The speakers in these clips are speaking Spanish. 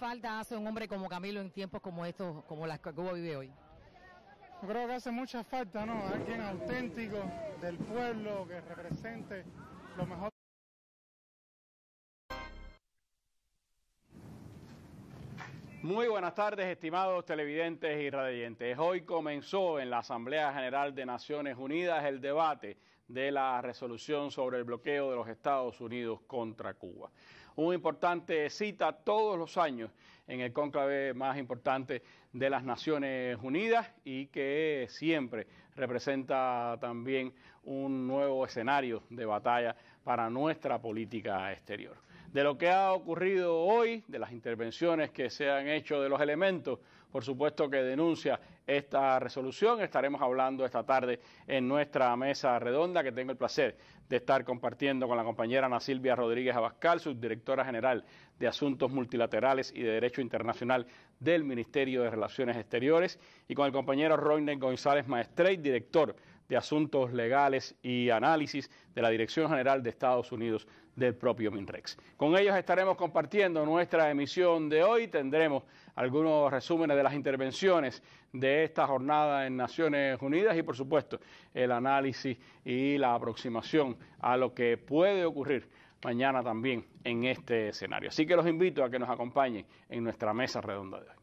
falta hace un hombre como Camilo en tiempos como estos, como las que Cuba vive hoy? creo que hace mucha falta, ¿no? Alguien auténtico del pueblo que represente lo mejor. Muy buenas tardes, estimados televidentes y radiantes. Hoy comenzó en la Asamblea General de Naciones Unidas el debate de la resolución sobre el bloqueo de los Estados Unidos contra Cuba una importante cita todos los años en el cónclave más importante de las Naciones Unidas y que siempre representa también un nuevo escenario de batalla para nuestra política exterior. De lo que ha ocurrido hoy, de las intervenciones que se han hecho de los elementos, por supuesto que denuncia esta resolución. Estaremos hablando esta tarde en nuestra mesa redonda que tengo el placer de estar compartiendo con la compañera Ana Silvia Rodríguez Abascal, subdirectora general de Asuntos Multilaterales y de Derecho Internacional del Ministerio de Relaciones Exteriores, y con el compañero Roine González Maestrey, director de Asuntos Legales y Análisis de la Dirección General de Estados Unidos del propio MINREX. Con ellos estaremos compartiendo nuestra emisión de hoy. Tendremos algunos resúmenes de las intervenciones de esta jornada en Naciones Unidas y, por supuesto, el análisis y la aproximación a lo que puede ocurrir mañana también en este escenario. Así que los invito a que nos acompañen en nuestra mesa redonda de hoy.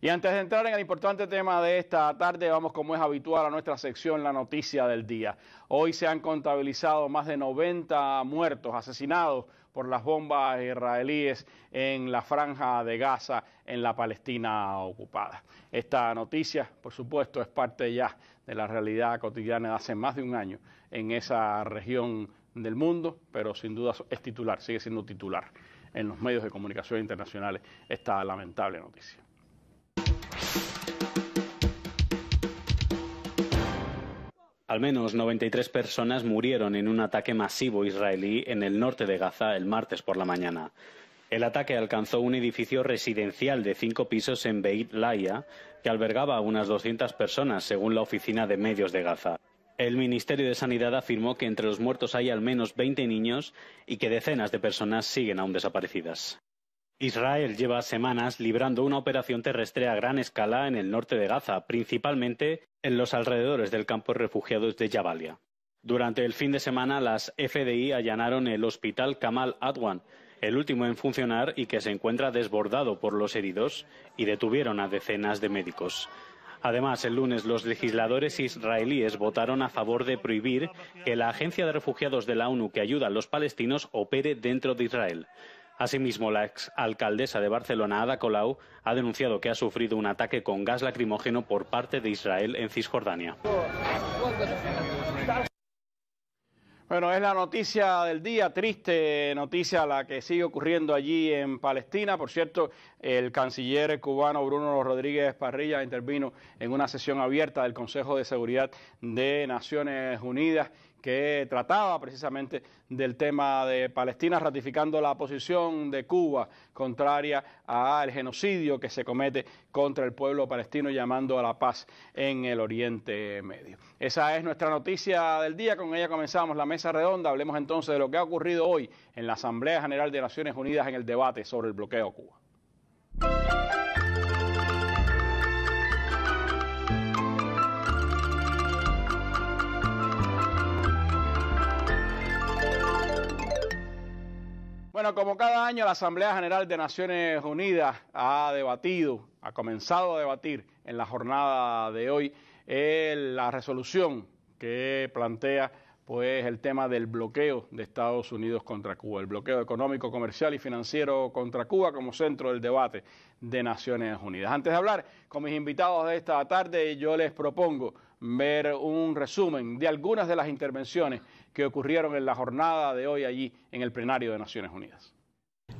Y antes de entrar en el importante tema de esta tarde, vamos como es habitual a nuestra sección La Noticia del Día. Hoy se han contabilizado más de 90 muertos asesinados por las bombas israelíes en la franja de Gaza, en la Palestina ocupada. Esta noticia, por supuesto, es parte ya de la realidad cotidiana de hace más de un año en esa región del mundo, pero sin duda es titular, sigue siendo titular en los medios de comunicación internacionales esta lamentable noticia. Al menos 93 personas murieron en un ataque masivo israelí en el norte de Gaza el martes por la mañana. El ataque alcanzó un edificio residencial de cinco pisos en Beit Laia, que albergaba a unas 200 personas, según la Oficina de Medios de Gaza. El Ministerio de Sanidad afirmó que entre los muertos hay al menos 20 niños y que decenas de personas siguen aún desaparecidas. Israel lleva semanas librando una operación terrestre a gran escala en el norte de Gaza, principalmente en los alrededores del campo de refugiados de Jabalia. Durante el fin de semana, las FDI allanaron el hospital Kamal Adwan, el último en funcionar y que se encuentra desbordado por los heridos, y detuvieron a decenas de médicos. Además, el lunes los legisladores israelíes votaron a favor de prohibir que la Agencia de Refugiados de la ONU que ayuda a los palestinos opere dentro de Israel. Asimismo, la exalcaldesa de Barcelona, Ada Colau, ha denunciado que ha sufrido un ataque con gas lacrimógeno por parte de Israel en Cisjordania. Bueno, es la noticia del día, triste noticia la que sigue ocurriendo allí en Palestina. Por cierto, el canciller cubano Bruno Rodríguez Parrilla intervino en una sesión abierta del Consejo de Seguridad de Naciones Unidas que trataba precisamente del tema de Palestina, ratificando la posición de Cuba contraria al genocidio que se comete contra el pueblo palestino, llamando a la paz en el Oriente Medio. Esa es nuestra noticia del día. Con ella comenzamos la mesa redonda. Hablemos entonces de lo que ha ocurrido hoy en la Asamblea General de Naciones Unidas en el debate sobre el bloqueo a Cuba. Bueno, como cada año la Asamblea General de Naciones Unidas ha debatido, ha comenzado a debatir en la jornada de hoy eh, la resolución que plantea pues el tema del bloqueo de Estados Unidos contra Cuba, el bloqueo económico, comercial y financiero contra Cuba como centro del debate de Naciones Unidas. Antes de hablar con mis invitados de esta tarde, yo les propongo ver un resumen de algunas de las intervenciones que ocurrieron en la jornada de hoy allí en el plenario de Naciones Unidas.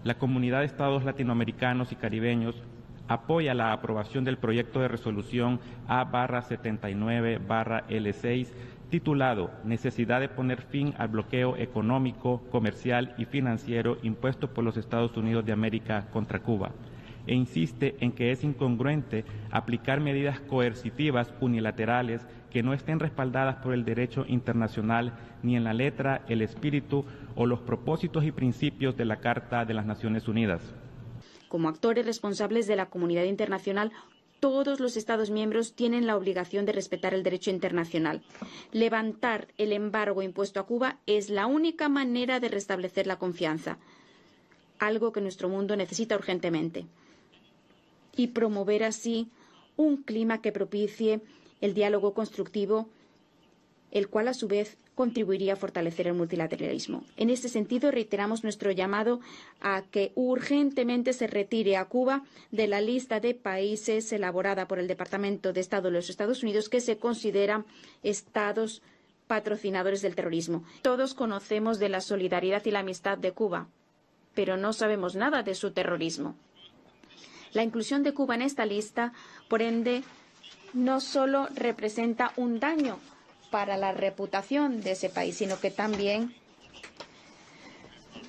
La comunidad de estados latinoamericanos y caribeños apoya la aprobación del proyecto de resolución A-79-L6 titulado Necesidad de poner fin al bloqueo económico, comercial y financiero impuesto por los Estados Unidos de América contra Cuba e insiste en que es incongruente aplicar medidas coercitivas unilaterales que no estén respaldadas por el derecho internacional ni en la letra, el espíritu o los propósitos y principios de la Carta de las Naciones Unidas. Como actores responsables de la comunidad internacional, todos los Estados miembros tienen la obligación de respetar el derecho internacional. Levantar el embargo impuesto a Cuba es la única manera de restablecer la confianza, algo que nuestro mundo necesita urgentemente, y promover así un clima que propicie el diálogo constructivo, el cual a su vez contribuiría a fortalecer el multilateralismo. En este sentido, reiteramos nuestro llamado a que urgentemente se retire a Cuba de la lista de países elaborada por el Departamento de Estado de los Estados Unidos que se consideran estados patrocinadores del terrorismo. Todos conocemos de la solidaridad y la amistad de Cuba, pero no sabemos nada de su terrorismo. La inclusión de Cuba en esta lista, por ende, no solo representa un daño para la reputación de ese país, sino que también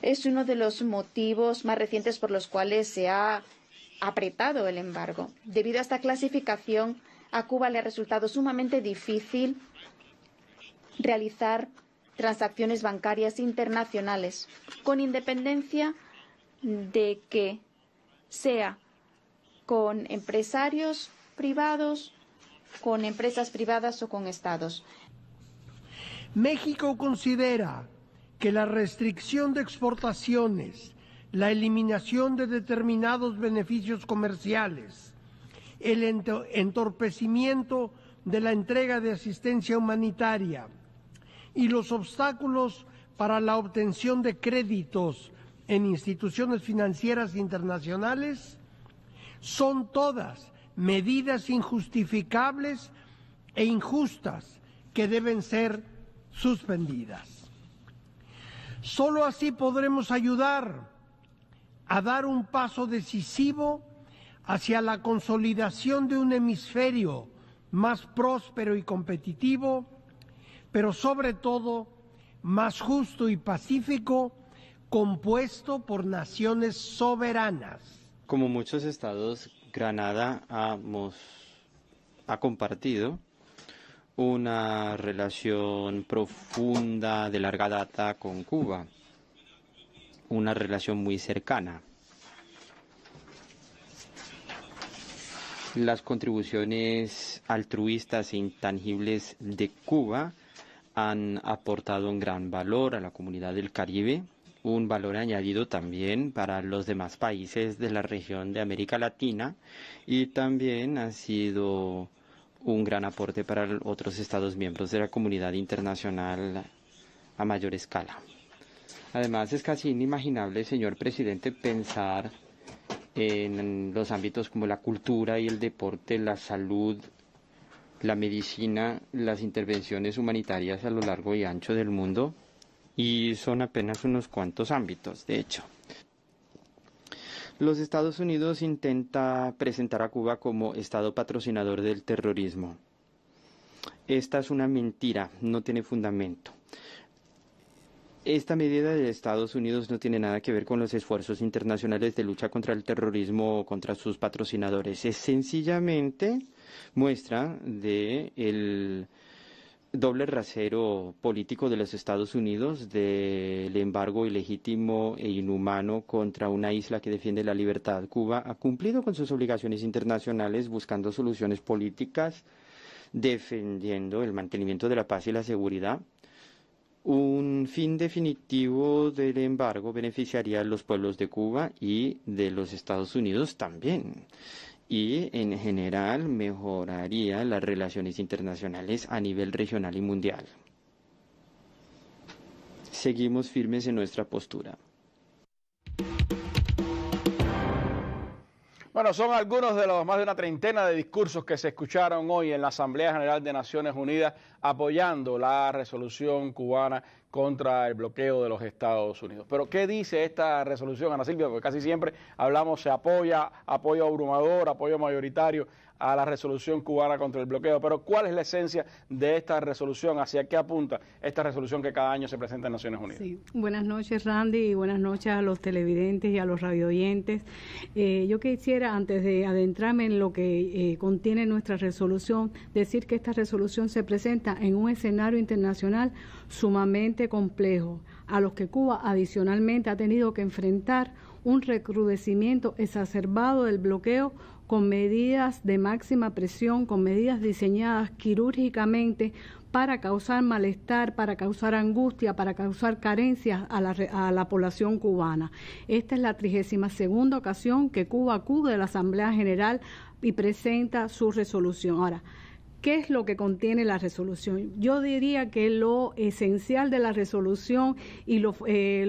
es uno de los motivos más recientes por los cuales se ha apretado el embargo. Debido a esta clasificación, a Cuba le ha resultado sumamente difícil realizar transacciones bancarias internacionales, con independencia de que sea con empresarios privados con empresas privadas o con estados. México considera que la restricción de exportaciones, la eliminación de determinados beneficios comerciales, el entorpecimiento de la entrega de asistencia humanitaria y los obstáculos para la obtención de créditos en instituciones financieras internacionales son todas medidas injustificables e injustas que deben ser suspendidas. Solo así podremos ayudar a dar un paso decisivo hacia la consolidación de un hemisferio más próspero y competitivo, pero sobre todo más justo y pacífico, compuesto por naciones soberanas. Como muchos estados Granada ha compartido una relación profunda de larga data con Cuba, una relación muy cercana. Las contribuciones altruistas e intangibles de Cuba han aportado un gran valor a la comunidad del Caribe un valor añadido también para los demás países de la región de América Latina y también ha sido un gran aporte para otros Estados miembros de la comunidad internacional a mayor escala. Además, es casi inimaginable, señor presidente, pensar en los ámbitos como la cultura y el deporte, la salud, la medicina, las intervenciones humanitarias a lo largo y ancho del mundo y son apenas unos cuantos ámbitos, de hecho. Los Estados Unidos intenta presentar a Cuba como Estado patrocinador del terrorismo. Esta es una mentira, no tiene fundamento. Esta medida de Estados Unidos no tiene nada que ver con los esfuerzos internacionales de lucha contra el terrorismo o contra sus patrocinadores. Es sencillamente muestra de el doble rasero político de los Estados Unidos del embargo ilegítimo e inhumano contra una isla que defiende la libertad. Cuba ha cumplido con sus obligaciones internacionales buscando soluciones políticas, defendiendo el mantenimiento de la paz y la seguridad. Un fin definitivo del embargo beneficiaría a los pueblos de Cuba y de los Estados Unidos también y en general mejoraría las relaciones internacionales a nivel regional y mundial. Seguimos firmes en nuestra postura. Bueno, son algunos de los más de una treintena de discursos que se escucharon hoy en la Asamblea General de Naciones Unidas apoyando la resolución cubana contra el bloqueo de los Estados Unidos. Pero ¿qué dice esta resolución, Ana Silvia? Porque casi siempre hablamos, se apoya, apoyo abrumador, apoyo mayoritario a la resolución cubana contra el bloqueo. Pero ¿cuál es la esencia de esta resolución? ¿Hacia qué apunta esta resolución que cada año se presenta en Naciones Unidas? Sí. Buenas noches, Randy, y buenas noches a los televidentes y a los radioyentes. Eh, yo quisiera, antes de adentrarme en lo que eh, contiene nuestra resolución, decir que esta resolución se presenta en un escenario internacional sumamente complejo, a los que Cuba adicionalmente ha tenido que enfrentar un recrudecimiento exacerbado del bloqueo con medidas de máxima presión, con medidas diseñadas quirúrgicamente para causar malestar, para causar angustia, para causar carencias a la, población cubana. Esta es la trigésima segunda ocasión que Cuba acude a la Asamblea General y presenta su resolución. Ahora, ¿Qué es lo que contiene la resolución? Yo diría que lo esencial de la resolución y lo, eh,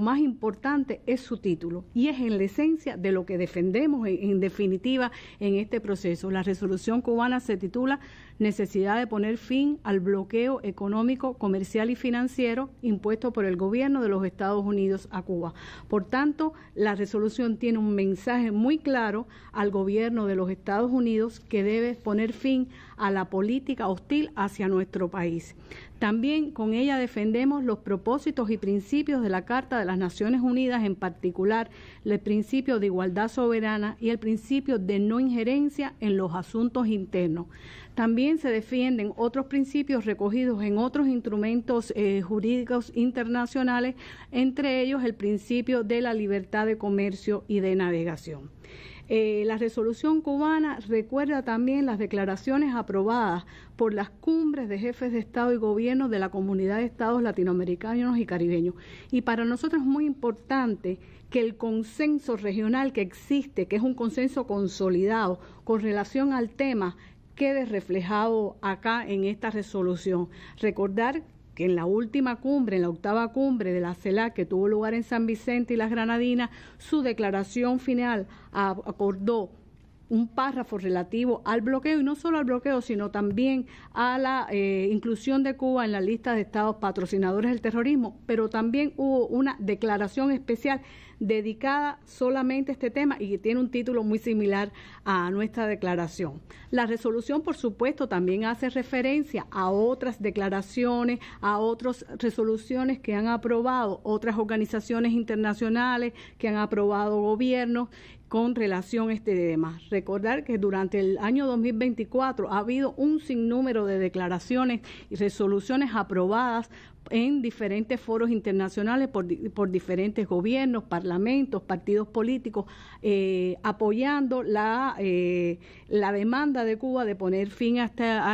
más importante es su título y es en la esencia de lo que defendemos en definitiva en este proceso. La resolución cubana se titula necesidad de poner fin al bloqueo económico, comercial y financiero impuesto por el gobierno de los Estados Unidos a Cuba. Por tanto, la resolución tiene un mensaje muy claro al gobierno de los Estados Unidos que debe poner fin a la política hostil hacia nuestro país. También con ella defendemos los propósitos y principios de la Carta de las Naciones Unidas, en particular el principio de igualdad soberana y el principio de no injerencia en los asuntos internos. También se defienden otros principios recogidos en otros instrumentos eh, jurídicos internacionales, entre ellos el principio de la libertad de comercio y de navegación. Eh, la resolución cubana recuerda también las declaraciones aprobadas por las cumbres de jefes de Estado y gobierno de la comunidad de Estados latinoamericanos y caribeños. Y para nosotros es muy importante que el consenso regional que existe, que es un consenso consolidado con relación al tema, quede reflejado acá en esta resolución. Recordar que en la última cumbre, en la octava cumbre de la CELAC que tuvo lugar en San Vicente y las Granadinas, su declaración final acordó un párrafo relativo al bloqueo y no solo al bloqueo, sino también a la eh, inclusión de Cuba en la lista de estados patrocinadores del terrorismo, pero también hubo una declaración especial dedicada solamente a este tema y que tiene un título muy similar a nuestra declaración. La resolución, por supuesto, también hace referencia a otras declaraciones, a otras resoluciones que han aprobado otras organizaciones internacionales, que han aprobado gobiernos con relación a este tema. Recordar que durante el año 2024 ha habido un sinnúmero de declaraciones y resoluciones aprobadas en diferentes foros internacionales por, por diferentes gobiernos, parlamentos, partidos políticos, eh, apoyando la, eh, la demanda de Cuba de poner fin a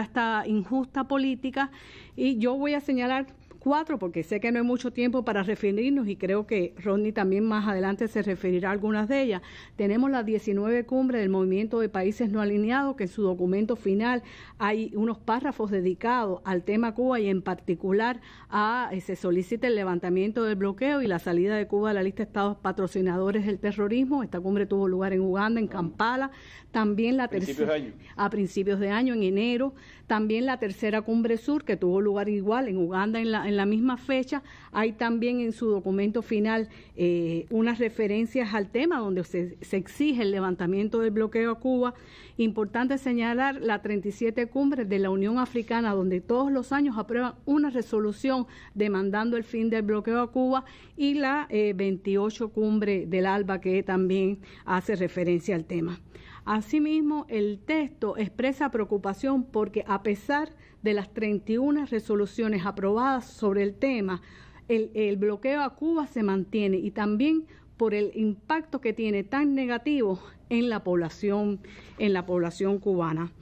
esta injusta política. Y yo voy a señalar cuatro, porque sé que no hay mucho tiempo para referirnos y creo que Rodney también más adelante se referirá a algunas de ellas. Tenemos las 19 cumbre del Movimiento de Países No Alineados, que en su documento final hay unos párrafos dedicados al tema Cuba y en particular a eh, se solicita el levantamiento del bloqueo y la salida de Cuba de la lista de estados patrocinadores del terrorismo. Esta cumbre tuvo lugar en Uganda, en Kampala. También la tercera a principios de año, en enero. También la tercera cumbre sur que tuvo lugar igual en Uganda en la, en en la misma fecha hay también en su documento final eh, unas referencias al tema donde se, exige el levantamiento del bloqueo a Cuba. Importante señalar la 37 cumbre de la Unión Africana, donde todos los años aprueban una resolución demandando el fin del bloqueo a Cuba y la 28 eh, cumbre del ALBA que también hace referencia al tema. Asimismo, el texto expresa preocupación porque a pesar de las 31 resoluciones aprobadas sobre el tema, el, bloqueo a Cuba se mantiene y también por el impacto que tiene tan negativo en la población, en la población cubana.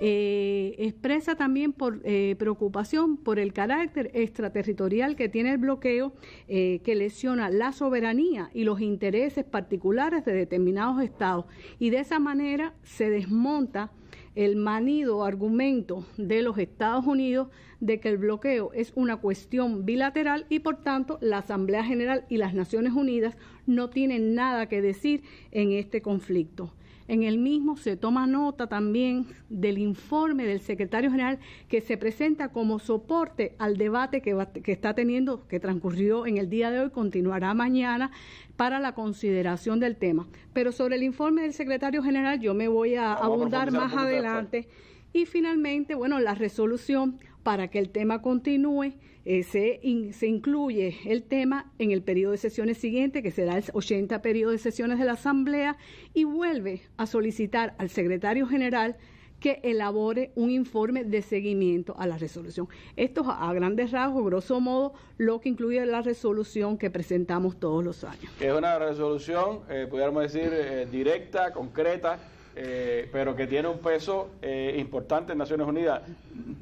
Eh, expresa también por, eh, preocupación por el carácter extraterritorial que tiene el bloqueo, eh, que lesiona la soberanía y los intereses particulares de determinados estados. Y de esa manera se desmonta el manido argumento de los Estados Unidos de que el bloqueo es una cuestión bilateral y por tanto la Asamblea General y las Naciones Unidas no tienen nada que decir en este conflicto. En el mismo se toma nota también del informe del secretario general que se presenta como soporte al debate que, está teniendo, que transcurrió en el día de hoy, continuará mañana para la consideración del tema. Pero sobre el informe del secretario general yo me voy a ah, abundar más adelante. Y finalmente, bueno, la resolución para que el tema continúe, eh, se, incluye el tema en el periodo de sesiones siguiente, que será el 80 periodo de sesiones de la Asamblea, y vuelve a solicitar al secretario general que elabore un informe de seguimiento a la resolución. Esto a grandes rasgos, grosso modo, lo que incluye la resolución que presentamos todos los años. Es una resolución, eh, pudiéramos decir, eh, directa, concreta, eh, pero que tiene un peso eh, importante en Naciones Unidas.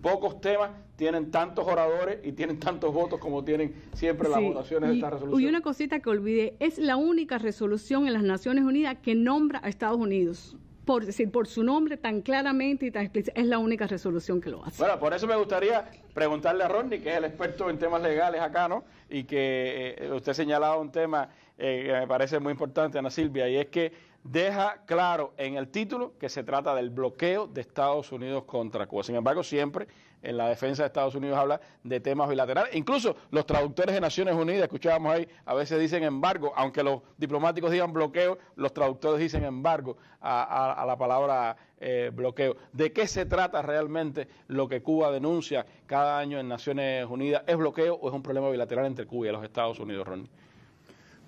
Pocos temas tienen tantos oradores y tienen tantos votos como tienen siempre las votaciones de esta resolución. Y una cosita que olvidé, es la única resolución en las Naciones Unidas que nombra a Estados Unidos por decir, por su nombre tan claramente y tan explícito, es la única resolución que lo hace. Bueno, por eso me gustaría preguntarle a Ronnie, que es el experto en temas legales acá, ¿no? Y que eh, usted señalaba un tema que me parece muy importante, Ana Silvia, y es que deja claro en el título que se trata del bloqueo de Estados Unidos contra Cuba. Sin embargo, siempre en la defensa de Estados Unidos habla de temas bilaterales. Incluso los traductores de Naciones Unidas, escuchábamos ahí, a veces dicen embargo, aunque los diplomáticos digan bloqueo, los traductores dicen embargo a, la palabra eh, bloqueo. ¿De qué se trata realmente lo que Cuba denuncia cada año en Naciones Unidas? ¿Es bloqueo o es un problema bilateral entre Cuba y los Estados Unidos, Ronnie?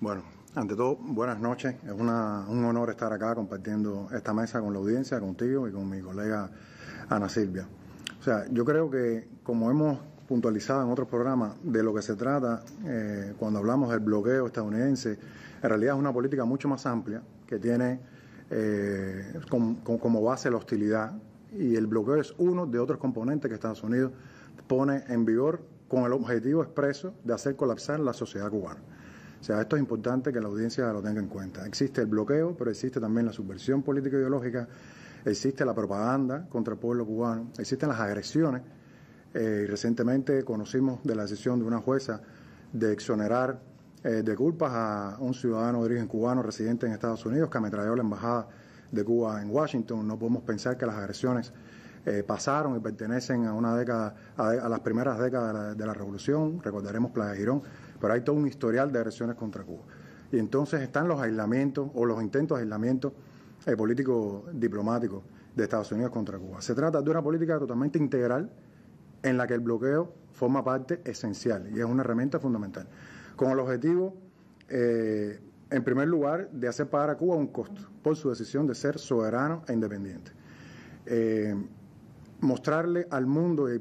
Bueno, ante todo, buenas noches. Es un honor estar acá compartiendo esta mesa con la audiencia, contigo y con mi colega Ana Silvia. O sea, yo creo que como hemos puntualizado en otros programas de lo que se trata eh, cuando hablamos del bloqueo estadounidense, en realidad es una política mucho más amplia que tiene eh, como base la hostilidad y el bloqueo es uno de otros componentes que Estados Unidos pone en vigor con el objetivo expreso de hacer colapsar la sociedad cubana. O sea, esto es importante que la audiencia lo tenga en cuenta. Existe el bloqueo, pero existe también la subversión política ideológica, existe la propaganda contra el pueblo cubano, existen las agresiones. Eh, recientemente conocimos de la decisión de una jueza de exonerar eh, de culpas a un ciudadano de origen cubano residente en Estados Unidos que ametralló la embajada de Cuba en Washington. No podemos pensar que las agresiones eh, pasaron y pertenecen a una década, a, las primeras décadas de la, Revolución, recordaremos Playa Girón, pero hay todo un historial de agresiones contra Cuba. Y entonces están los aislamientos o los intentos de aislamiento eh, político-diplomático de Estados Unidos contra Cuba. Se trata de una política totalmente integral en la que el bloqueo forma parte esencial y es una herramienta fundamental, con el objetivo, eh, en primer lugar, de hacer pagar a Cuba un costo por su decisión de ser soberano e independiente mostrarle al mundo y,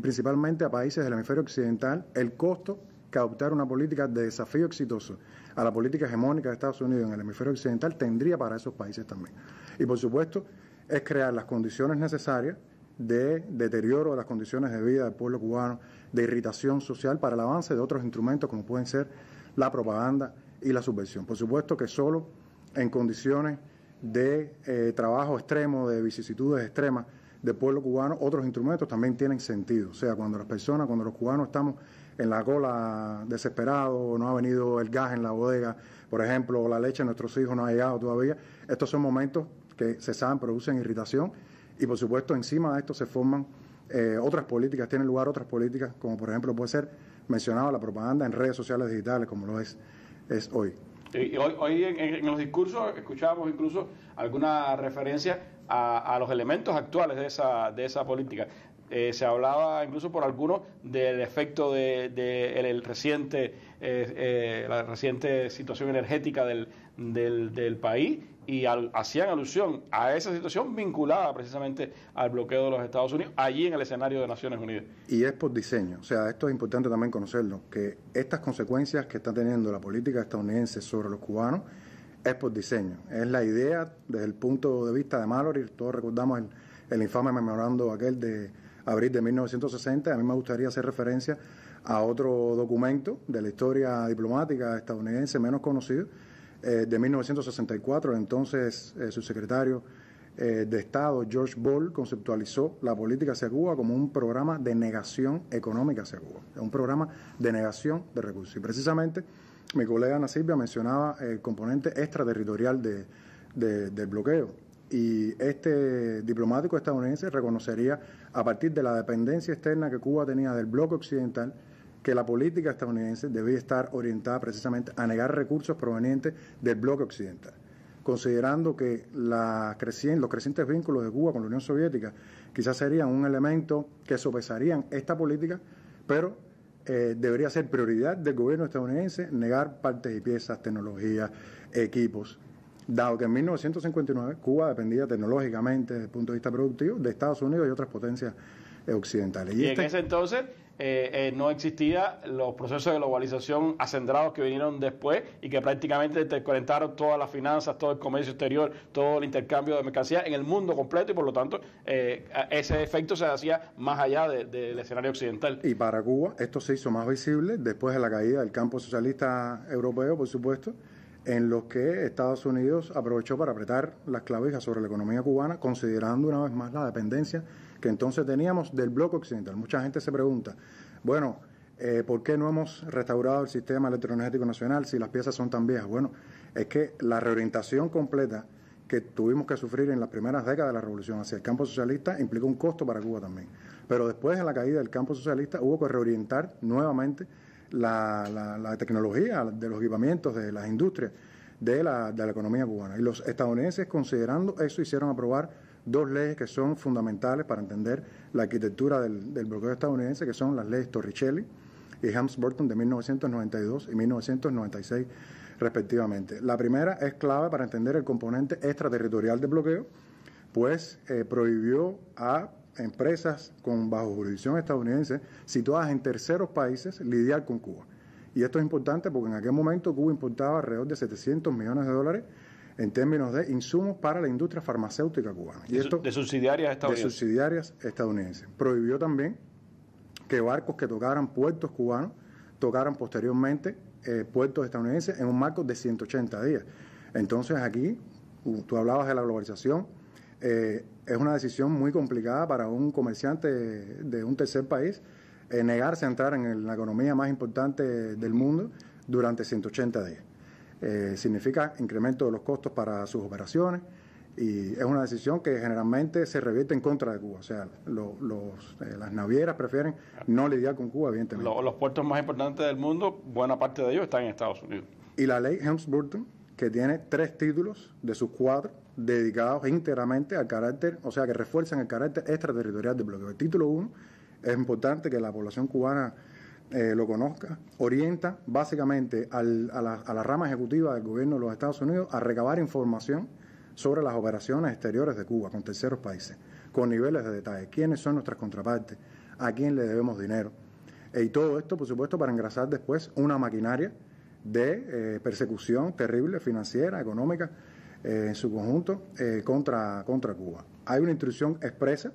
principalmente a países del hemisferio occidental el costo que adoptar una política de desafío exitoso a la política hegemónica de Estados Unidos en el hemisferio occidental tendría para esos países también. Y por supuesto es crear las condiciones necesarias de deterioro de las condiciones de vida del pueblo cubano, de irritación social para el avance de otros instrumentos como pueden ser la propaganda y la subvención. Por supuesto que solo en condiciones de eh, trabajo extremo, de vicisitudes extremas, de pueblo cubano, otros instrumentos también tienen sentido. O sea, cuando las personas, cuando los cubanos estamos en la cola desesperados, no ha venido el gas en la bodega, por ejemplo, la leche de nuestros hijos no ha llegado todavía, estos son momentos que se saben producen irritación y por supuesto encima de esto se forman eh, otras políticas, tienen lugar otras políticas, como por ejemplo puede ser mencionada la propaganda en redes sociales digitales, como lo es, es hoy. Y hoy, hoy en, en, los discursos escuchábamos incluso alguna referencia a, los elementos actuales de esa, de esa política. Eh, se hablaba incluso por algunos del efecto de, el, reciente eh, eh, la reciente situación energética del, del, país y hacían alusión a esa situación vinculada precisamente al bloqueo de los Estados Unidos allí en el escenario de Naciones Unidas. Y es por diseño, o sea, esto es importante también conocerlo, que estas consecuencias que está teniendo la política estadounidense sobre los cubanos es por diseño. Es la idea desde el punto de vista de Mallory. Todos recordamos el, infame memorando aquel de abril de 1960. A mí me gustaría hacer referencia a otro documento de la historia diplomática estadounidense menos conocido, eh, de 1964. entonces eh, su secretario eh, de Estado, George Ball, conceptualizó la política hacia Cuba como un programa de negación económica hacia Cuba, un programa de negación de recursos. Y precisamente mi colega Ana Silvia mencionaba el componente extraterritorial del bloqueo. Y este diplomático estadounidense reconocería, a partir de la dependencia externa que Cuba tenía del bloque occidental, que la política estadounidense debía estar orientada precisamente a negar recursos provenientes del bloque occidental, considerando que los crecientes vínculos de Cuba con la Unión Soviética quizás serían un elemento que sopesarían esta política, pero eh, debería ser prioridad del gobierno estadounidense negar partes y piezas, tecnología, equipos, dado que en 1959 Cuba dependía tecnológicamente desde el punto de vista productivo de Estados Unidos y otras potencias eh, occidentales. Y, en este ese entonces eh, eh, no existía los procesos de globalización acendrados que vinieron después y que prácticamente interconectaron todas las finanzas, todo el comercio exterior, todo el intercambio de mercancías en el mundo completo y por lo tanto eh, ese efecto se hacía más allá del escenario occidental. Y para Cuba esto se hizo más visible después de la caída del campo socialista europeo, por supuesto en los que Estados Unidos aprovechó para apretar las clavijas sobre la economía cubana, considerando una vez más la dependencia que entonces teníamos del bloque occidental. Mucha gente se pregunta, bueno, eh, ¿por qué no hemos restaurado el sistema electroenergético nacional si las piezas son tan viejas? Bueno, es que la reorientación completa que tuvimos que sufrir en las primeras décadas de la revolución hacia el campo socialista implicó un costo para Cuba también. Pero después de la caída del campo socialista hubo que reorientar nuevamente la, tecnología de los equipamientos, de las industrias, de la economía cubana. Y los estadounidenses considerando eso hicieron aprobar dos leyes que son fundamentales para entender la arquitectura del, bloqueo estadounidense, que son las leyes Torricelli y Helms-Burton de 1992 y 1996 respectivamente. La primera es clave para entender el componente extraterritorial del bloqueo, pues eh, prohibió a empresas con bajo jurisdicción estadounidense situadas en terceros países lidiar con Cuba. Y esto es importante porque en aquel momento Cuba importaba alrededor de 700 millones de dólares en términos de insumos para la industria farmacéutica cubana. Y de, esto, de subsidiarias estadounidenses. subsidiarias Prohibió también que barcos que tocaran puertos cubanos tocaran posteriormente eh, puertos estadounidenses en un marco de 180 días. Entonces aquí, tú hablabas de la globalización, eh, es una decisión muy complicada para un comerciante de un tercer país eh, negarse a entrar en la economía más importante del mundo durante 180 días. Eh, significa incremento de los costos para sus operaciones y es una decisión que generalmente se revierte en contra de Cuba. O sea, los, eh, las navieras prefieren no lidiar con Cuba, evidentemente. Los, puertos más importantes del mundo, buena parte de ellos están en Estados Unidos. Y la ley Helms-Burton, que tiene tres títulos de sus cuatro dedicados íntegramente al carácter, o sea, que refuerzan el carácter extraterritorial del bloqueo. El título uno es importante que la población cubana eh, lo conozca, orienta básicamente a, la, rama ejecutiva del gobierno de los Estados Unidos a recabar información sobre las operaciones exteriores de Cuba con terceros países, con niveles de detalle, quiénes son nuestras contrapartes, a quién le debemos dinero. y todo esto, por supuesto, para engrasar después una maquinaria de eh, persecución terrible, financiera, económica, eh, en su conjunto, contra, contra Cuba. Hay una instrucción expresa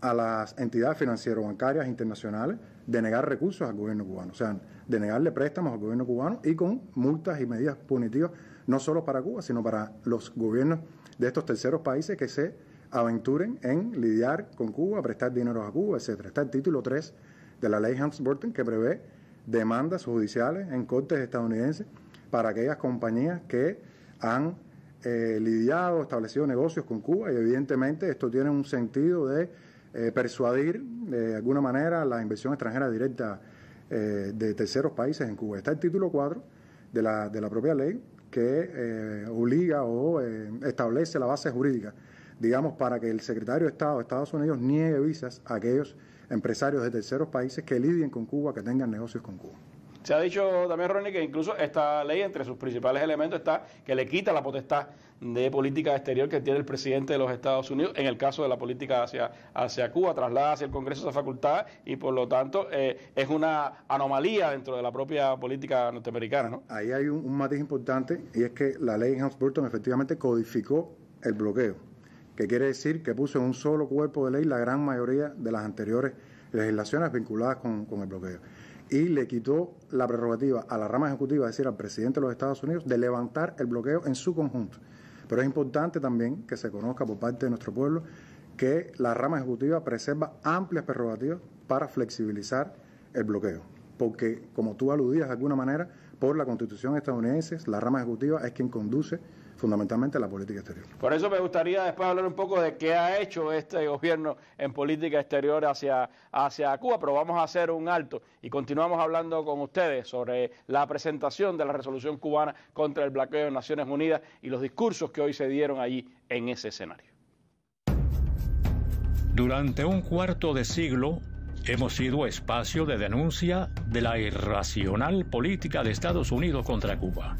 a las entidades financieras bancarias internacionales de negar recursos al gobierno cubano, o sea, de negarle préstamos al gobierno cubano y con multas y medidas punitivas, no solo para Cuba, sino para los gobiernos de estos terceros países que se aventuren en lidiar con Cuba, prestar dinero a Cuba, etcétera. Está el título 3 de la ley Hans burton que prevé demandas judiciales en cortes estadounidenses para aquellas compañías que han eh, lidiado, establecido negocios con Cuba y evidentemente esto tiene un sentido de eh, persuadir de alguna manera la inversión extranjera directa eh, de terceros países en Cuba. Está el título 4 de la, de la propia ley que eh, obliga o establece la base jurídica, digamos, para que el secretario de Estado de Estados Unidos niegue visas a aquellos empresarios de terceros países que lidien con Cuba, que tengan negocios con Cuba. Se ha dicho también, Ronnie, que incluso esta ley, entre sus principales elementos, está que le quita la potestad de política exterior que tiene el presidente de los Estados Unidos, en el caso de la política hacia, hacia Cuba, traslada hacia el Congreso esa facultad y por lo tanto eh, es una anomalía dentro de la propia política norteamericana. Ahí hay un, matiz importante y es que la ley Hans Burton efectivamente codificó el bloqueo, que quiere decir que puso en un solo cuerpo de ley la gran mayoría de las anteriores legislaciones vinculadas con, con el bloqueo y le quitó la prerrogativa a la rama ejecutiva, es decir, al presidente de los Estados Unidos, de levantar el bloqueo en su conjunto. Pero es importante también que se conozca por parte de nuestro pueblo que la rama ejecutiva preserva amplias prerrogativas para flexibilizar el bloqueo. Porque, como tú aludías de alguna manera, por la Constitución estadounidense, la rama ejecutiva es quien conduce fundamentalmente la política exterior. Por eso me gustaría después hablar un poco de qué ha hecho este gobierno en política exterior hacia, hacia Cuba, pero vamos a hacer un alto y continuamos hablando con ustedes sobre la presentación de la resolución cubana contra el bloqueo de Naciones Unidas y los discursos que hoy se dieron allí en ese escenario. Durante un cuarto de siglo, Hemos sido espacio de denuncia de la irracional política de Estados Unidos contra Cuba.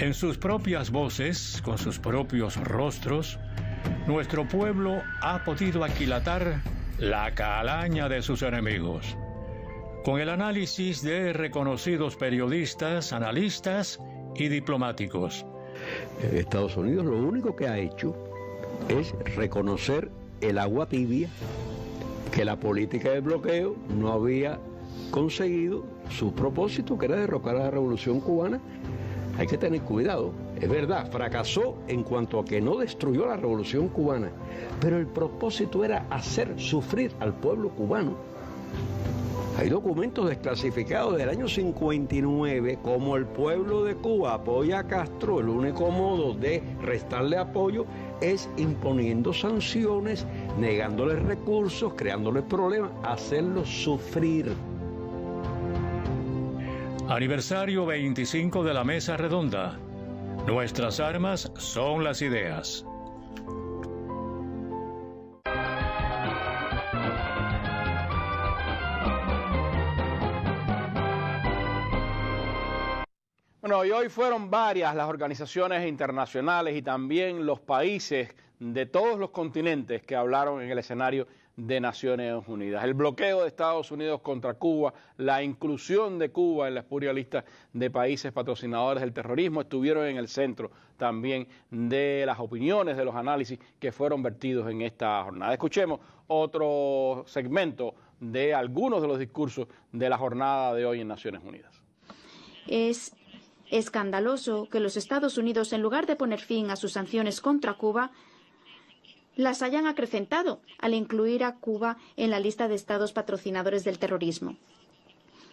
En sus propias voces, con sus propios rostros, nuestro pueblo ha podido aquilatar la calaña de sus enemigos. Con el análisis de reconocidos periodistas, analistas y diplomáticos. Estados Unidos lo único que ha hecho es reconocer el agua tibia que la política de bloqueo no había conseguido su propósito, que era derrocar a la revolución cubana hay que tener cuidado. Es verdad, fracasó en cuanto a que no destruyó la revolución cubana, pero el propósito era hacer sufrir al pueblo cubano. Hay documentos desclasificados del año 59 como el pueblo de Cuba apoya a Castro, el único modo de restarle apoyo es imponiendo sanciones, negándole recursos, creándole problemas, hacerlo sufrir. Aniversario 25 de la Mesa Redonda. Nuestras armas son las ideas. Bueno, y hoy fueron varias las organizaciones internacionales y también los países de todos los continentes que hablaron en el escenario de Naciones Unidas. El bloqueo de Estados Unidos contra Cuba, la inclusión de Cuba en la espuria lista de países patrocinadores del terrorismo estuvieron en el centro también de las opiniones, de los análisis que fueron vertidos en esta jornada. Escuchemos otro segmento de algunos de los discursos de la jornada de hoy en Naciones Unidas. Es escandaloso que los Estados Unidos, en lugar de poner fin a sus sanciones contra Cuba, las hayan acrecentado al incluir a Cuba en la lista de estados patrocinadores del terrorismo.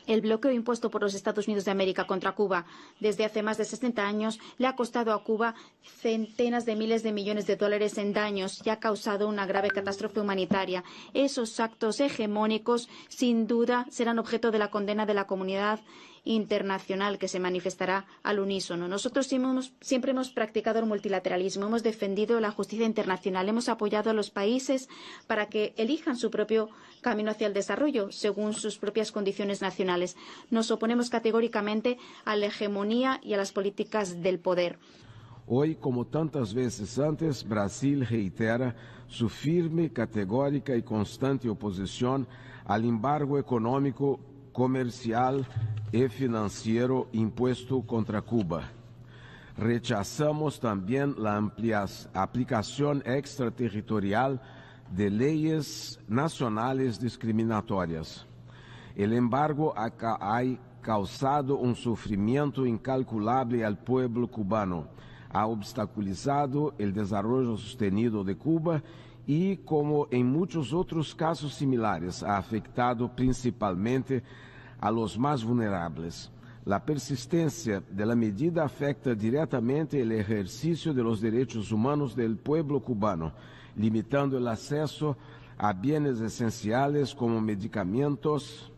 El bloqueo impuesto por los Estados Unidos de América contra Cuba desde hace más de 60 años le ha costado a Cuba centenas de miles de millones de dólares en daños y ha causado una grave catástrofe humanitaria. Esos actos hegemónicos, sin duda, serán objeto de la condena de la comunidad internacional que se manifestará al unísono. Nosotros siempre hemos, siempre hemos practicado el multilateralismo, hemos defendido la justicia internacional, hemos apoyado a los países para que elijan su propio camino hacia el desarrollo según sus propias condiciones nacionales. Nos oponemos categóricamente a la hegemonía y a las políticas del poder. Hoy, como tantas veces antes, Brasil reitera su firme, categórica y constante oposición al embargo económico comercial y financiero impuesto contra Cuba. Rechazamos también la aplicación extraterritorial de leyes nacionales discriminatorias. El embargo ha causado un sufrimiento incalculable al pueblo cubano, ha obstaculizado el desarrollo sostenido de Cuba e, como em muitos outros casos similares, ha principalmente a los más vulnerables. La persistencia de la medida afecta diretamente el ejercicio de los derechos humanos del pueblo cubano, limitando el acceso a bienes esenciales como medicamentos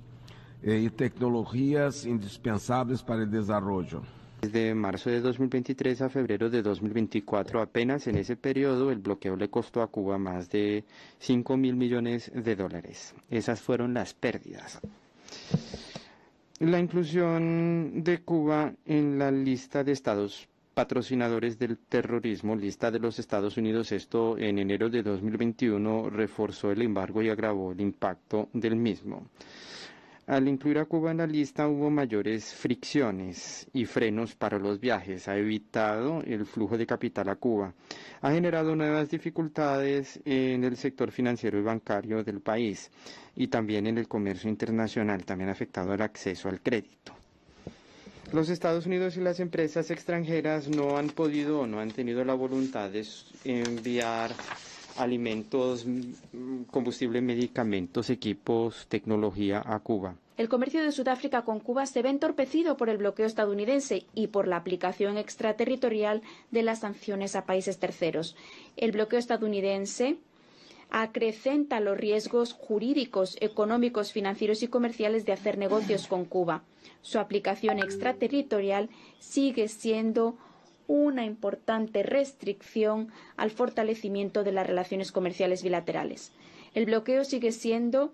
e eh, tecnologías indispensáveis para o desenvolvimento. Desde marzo de 2023 a febrero de 2024, apenas en ese periodo, el bloqueo le costó a Cuba más de 5 mil millones de dólares. Esas fueron las pérdidas. La inclusión de Cuba en la lista de estados patrocinadores del terrorismo, lista de los Estados Unidos, esto en enero de 2021 reforzó el embargo y agravó el impacto del mismo. Al incluir a Cuba en la lista hubo mayores fricciones y frenos para los viajes, ha evitado el flujo de capital a Cuba, ha generado nuevas dificultades en el sector financiero y bancario del país y también en el comercio internacional, también ha afectado el acceso al crédito. Los Estados Unidos y las empresas extranjeras no han podido o no han tenido la voluntad de enviar alimentos, mm, combustible, medicamentos, equipos, tecnología a Cuba. El comercio de Sudáfrica con Cuba se ve entorpecido por el bloqueo estadounidense y por la aplicación extraterritorial de las sanciones a países terceros. El bloqueo estadounidense acrecenta los riesgos jurídicos, económicos, financieros y comerciales de hacer negocios con Cuba. Su aplicación extraterritorial sigue siendo una importante restricción al fortalecimiento de las relaciones comerciales bilaterales. El bloqueo sigue siendo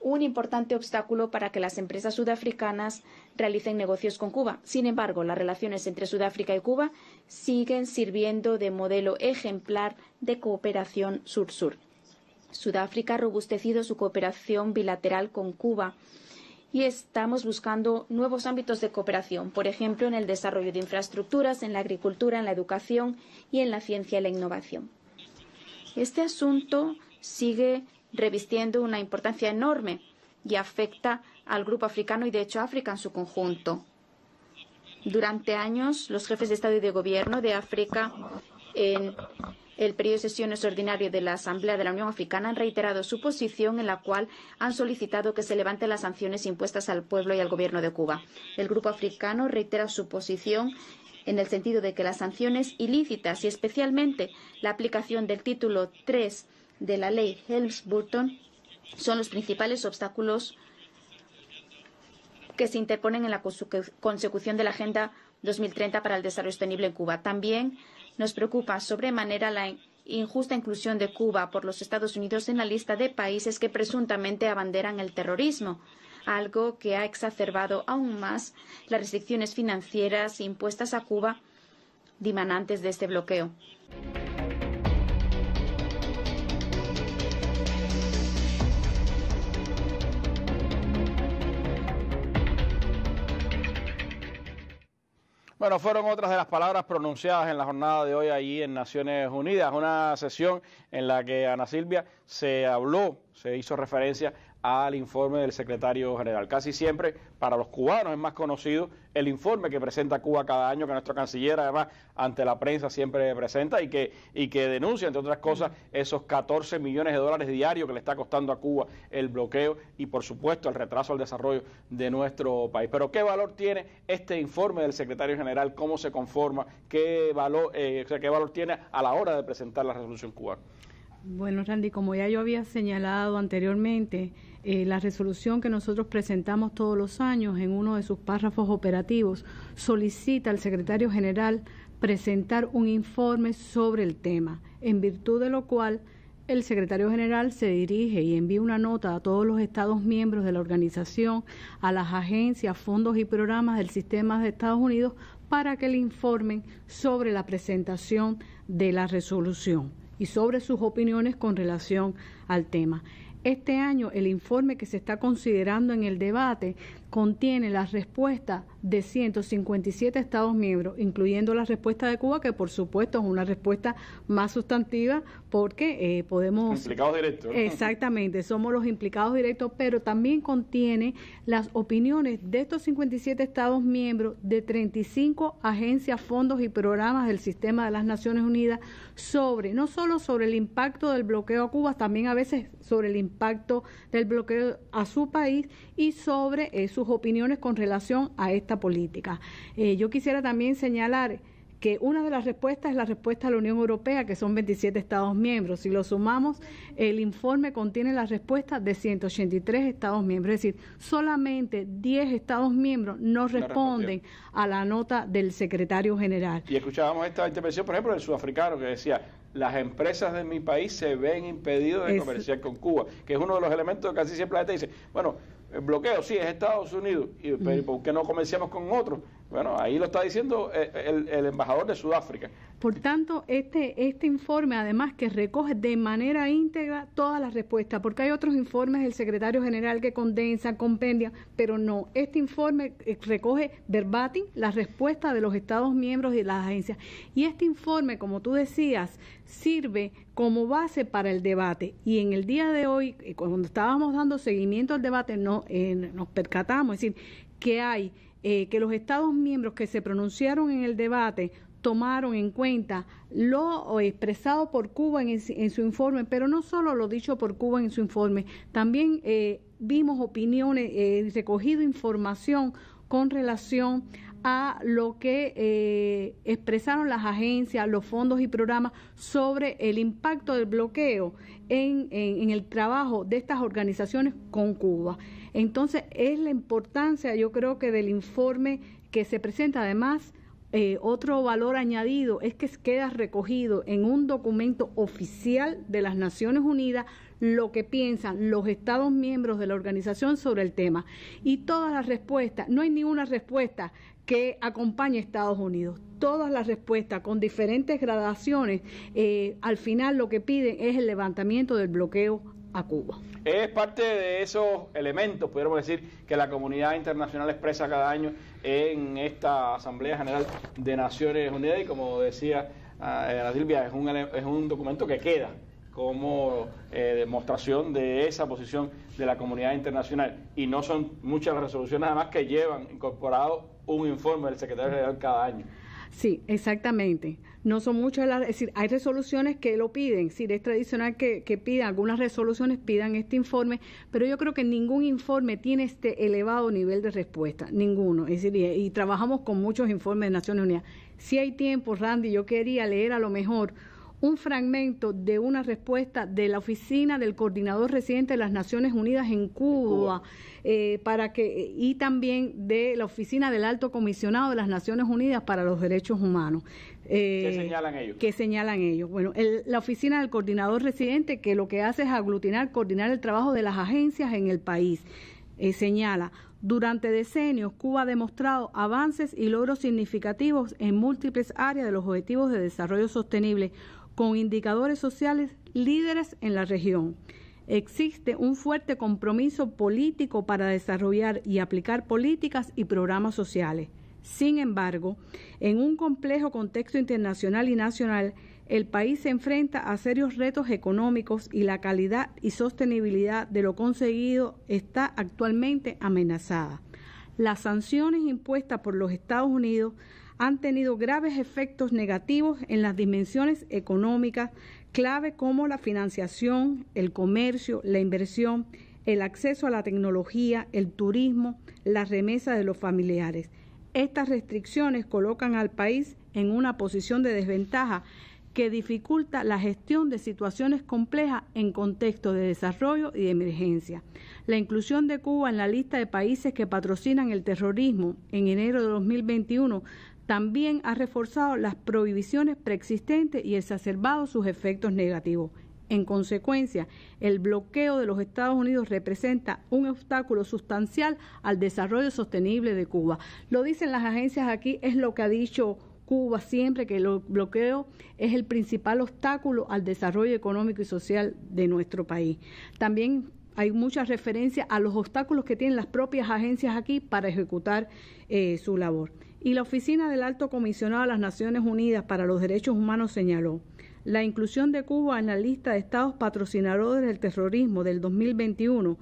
un importante obstáculo para que las empresas sudafricanas realicen negocios con Cuba. Sin embargo, las relaciones entre Sudáfrica y Cuba siguen sirviendo de modelo ejemplar de cooperación sur-sur. Sudáfrica ha robustecido su cooperación bilateral con Cuba y estamos buscando nuevos ámbitos de cooperación, por ejemplo, en el desarrollo de infraestructuras, en la agricultura, en la educación y en la ciencia y la innovación. Este asunto sigue revistiendo una importancia enorme y afecta al grupo africano y, de hecho, África en su conjunto. Durante años, los jefes de Estado y de Gobierno de África el periodo de sesiones ordinario de la Asamblea de la Unión Africana han reiterado su posición en la cual han solicitado que se levanten las sanciones impuestas al pueblo y al gobierno de Cuba. El Grupo Africano reitera su posición en el sentido de que las sanciones ilícitas y especialmente la aplicación del título 3 de la ley Helms-Burton son los principales obstáculos que se interponen en la consecución de la Agenda 2030 para el Desarrollo Sostenible en Cuba. También nos preocupa sobremanera la injusta inclusión de Cuba por los Estados Unidos en la lista de países que presuntamente abanderan el terrorismo, algo que ha exacerbado aún más las restricciones financieras impuestas a Cuba dimanantes de este bloqueo. Bueno, fueron otras de las palabras pronunciadas en la jornada de hoy allí en Naciones Unidas, una sesión en la que Ana Silvia se habló, se hizo referencia al informe del secretario general. Casi siempre, para los cubanos es más conocido el informe que presenta Cuba cada año, que nuestra canciller además ante la prensa siempre presenta y que, y que denuncia, entre otras cosas, esos 14 millones de dólares diarios que le está costando a Cuba el bloqueo y, por supuesto, el retraso al desarrollo de nuestro país. Pero ¿qué valor tiene este informe del secretario general? ¿Cómo se conforma? ¿Qué valor, eh, ¿qué valor tiene a la hora de presentar la resolución cubana? Bueno, Randy, como ya yo había señalado anteriormente, eh, la resolución que nosotros presentamos todos los años en uno de sus párrafos operativos solicita al secretario general presentar un informe sobre el tema, en virtud de lo cual el secretario general se dirige y envía una nota a todos los estados miembros de la organización, a las agencias, fondos y programas del sistema de Estados Unidos para que le informen sobre la presentación de la resolución y sobre sus opiniones con relación al tema. Este año el informe que se está considerando en el debate contiene las respuestas de 157 Estados miembros, incluyendo la respuesta de Cuba, que por supuesto es una respuesta más sustantiva porque eh, podemos... Implicados directos. Exactamente, somos los implicados directos, pero también contiene las opiniones de estos 57 Estados miembros, de 35 agencias, fondos y programas del sistema de las Naciones Unidas sobre, no solo sobre el impacto del bloqueo a Cuba, también a veces sobre el impacto del bloqueo a su país y sobre eso eh, sus opiniones con relación a esta política. Eh, yo quisiera también señalar que una de las respuestas es la respuesta de la Unión Europea, que son 27 Estados miembros. Si lo sumamos, el informe contiene las respuestas de 183 Estados miembros. Es decir, solamente 10 Estados miembros no responden a la nota del secretario general. Y escuchábamos esta intervención, por ejemplo, del sudafricano, que decía, las empresas de mi país se ven impedidas de comerciar con Cuba, que es uno de los elementos que casi siempre la gente dice, bueno, el bloqueo, sí, es Estados Unidos. Y, pero ¿por qué no comerciamos con otros bueno, ahí lo está diciendo eh, el, embajador de Sudáfrica. Por tanto, este, este, informe, además, que recoge de manera íntegra todas las respuestas, porque hay otros informes del secretario general que condensa, compendian, pero no, este informe eh, recoge verbatim las respuestas de los Estados miembros y las agencias. Y este informe, como tú decías, sirve como base para el debate. Y en el día de hoy, eh, cuando estábamos dando seguimiento al debate, no, nos percatamos, es decir, que hay eh, que los Estados miembros que se pronunciaron en el debate tomaron en cuenta lo expresado por Cuba en, su informe, pero no solo lo dicho por Cuba en su informe, también eh, vimos opiniones, eh, recogido información con relación a lo que expresaron las agencias, los fondos y programas sobre el impacto del bloqueo en el trabajo de estas organizaciones con Cuba. Entonces, es la importancia, yo creo que del informe que se presenta, además, eh, otro valor añadido es que queda recogido en un documento oficial de las Naciones Unidas lo que piensan los Estados miembros de la organización sobre el tema. Y todas las respuestas, no hay ninguna respuesta que acompañe a Estados Unidos. Todas las respuestas con diferentes gradaciones, eh, al final lo que piden es el levantamiento del bloqueo a Cuba. Es parte de esos elementos, pudiéramos decir, que la comunidad internacional expresa cada año en esta Asamblea General de Naciones Unidas y como decía ah, eh, la Silvia, es un, es un documento que queda como eh, demostración de esa posición de la comunidad internacional. Y no son muchas resoluciones además que llevan incorporado un informe del secretario general cada año. Sí, exactamente. No son muchas las, es decir, hay resoluciones que lo piden, sí, es tradicional que, que pidan, algunas resoluciones pidan este informe, pero yo creo que ningún informe tiene este elevado nivel de respuesta, ninguno. Es decir, y trabajamos con muchos informes de Naciones Unidas. Si hay tiempo, Randy, yo quería leer a lo mejor un fragmento de una respuesta de la oficina del coordinador residente de las Naciones Unidas en Cuba, eh, para que y también de la oficina del Alto Comisionado de las Naciones Unidas para los Derechos Humanos. ¿Qué eh, señalan ellos? Que señalan ellos. Bueno, la oficina del coordinador residente que lo que hace es aglutinar, coordinar el trabajo de las agencias en el país. Eh, señala, durante decenios, Cuba ha demostrado avances y logros significativos en múltiples áreas de los objetivos de desarrollo sostenible con indicadores sociales líderes en la región. Existe un fuerte compromiso político para desarrollar y aplicar políticas y programas sociales. Sin embargo, en un complejo contexto internacional y nacional, el país se enfrenta a serios retos económicos y la calidad y sostenibilidad de lo conseguido está actualmente amenazada. Las sanciones impuestas por los Estados Unidos han tenido graves efectos negativos en las dimensiones económicas clave como la financiación, el comercio, la inversión, el acceso a la tecnología, el turismo, la remesa de los familiares. Estas restricciones colocan al país en una posición de desventaja que dificulta la gestión de situaciones complejas en contextos de desarrollo y de emergencia. La inclusión de Cuba en la lista de países que patrocinan el terrorismo en enero de 2021 también ha reforzado las prohibiciones preexistentes y exacerbado sus efectos negativos. En consecuencia, el bloqueo de los Estados Unidos representa un obstáculo sustancial al desarrollo sostenible de Cuba. Lo dicen las agencias aquí, es lo que ha dicho Cuba siempre, que el bloqueo es el principal obstáculo al desarrollo económico y social de nuestro país. También hay muchas referencias a los obstáculos que tienen las propias agencias aquí para ejecutar eh, su labor y la Oficina del Alto Comisionado de las Naciones Unidas para los Derechos Humanos señaló la inclusión de Cuba en la lista de estados patrocinadores del terrorismo del 2021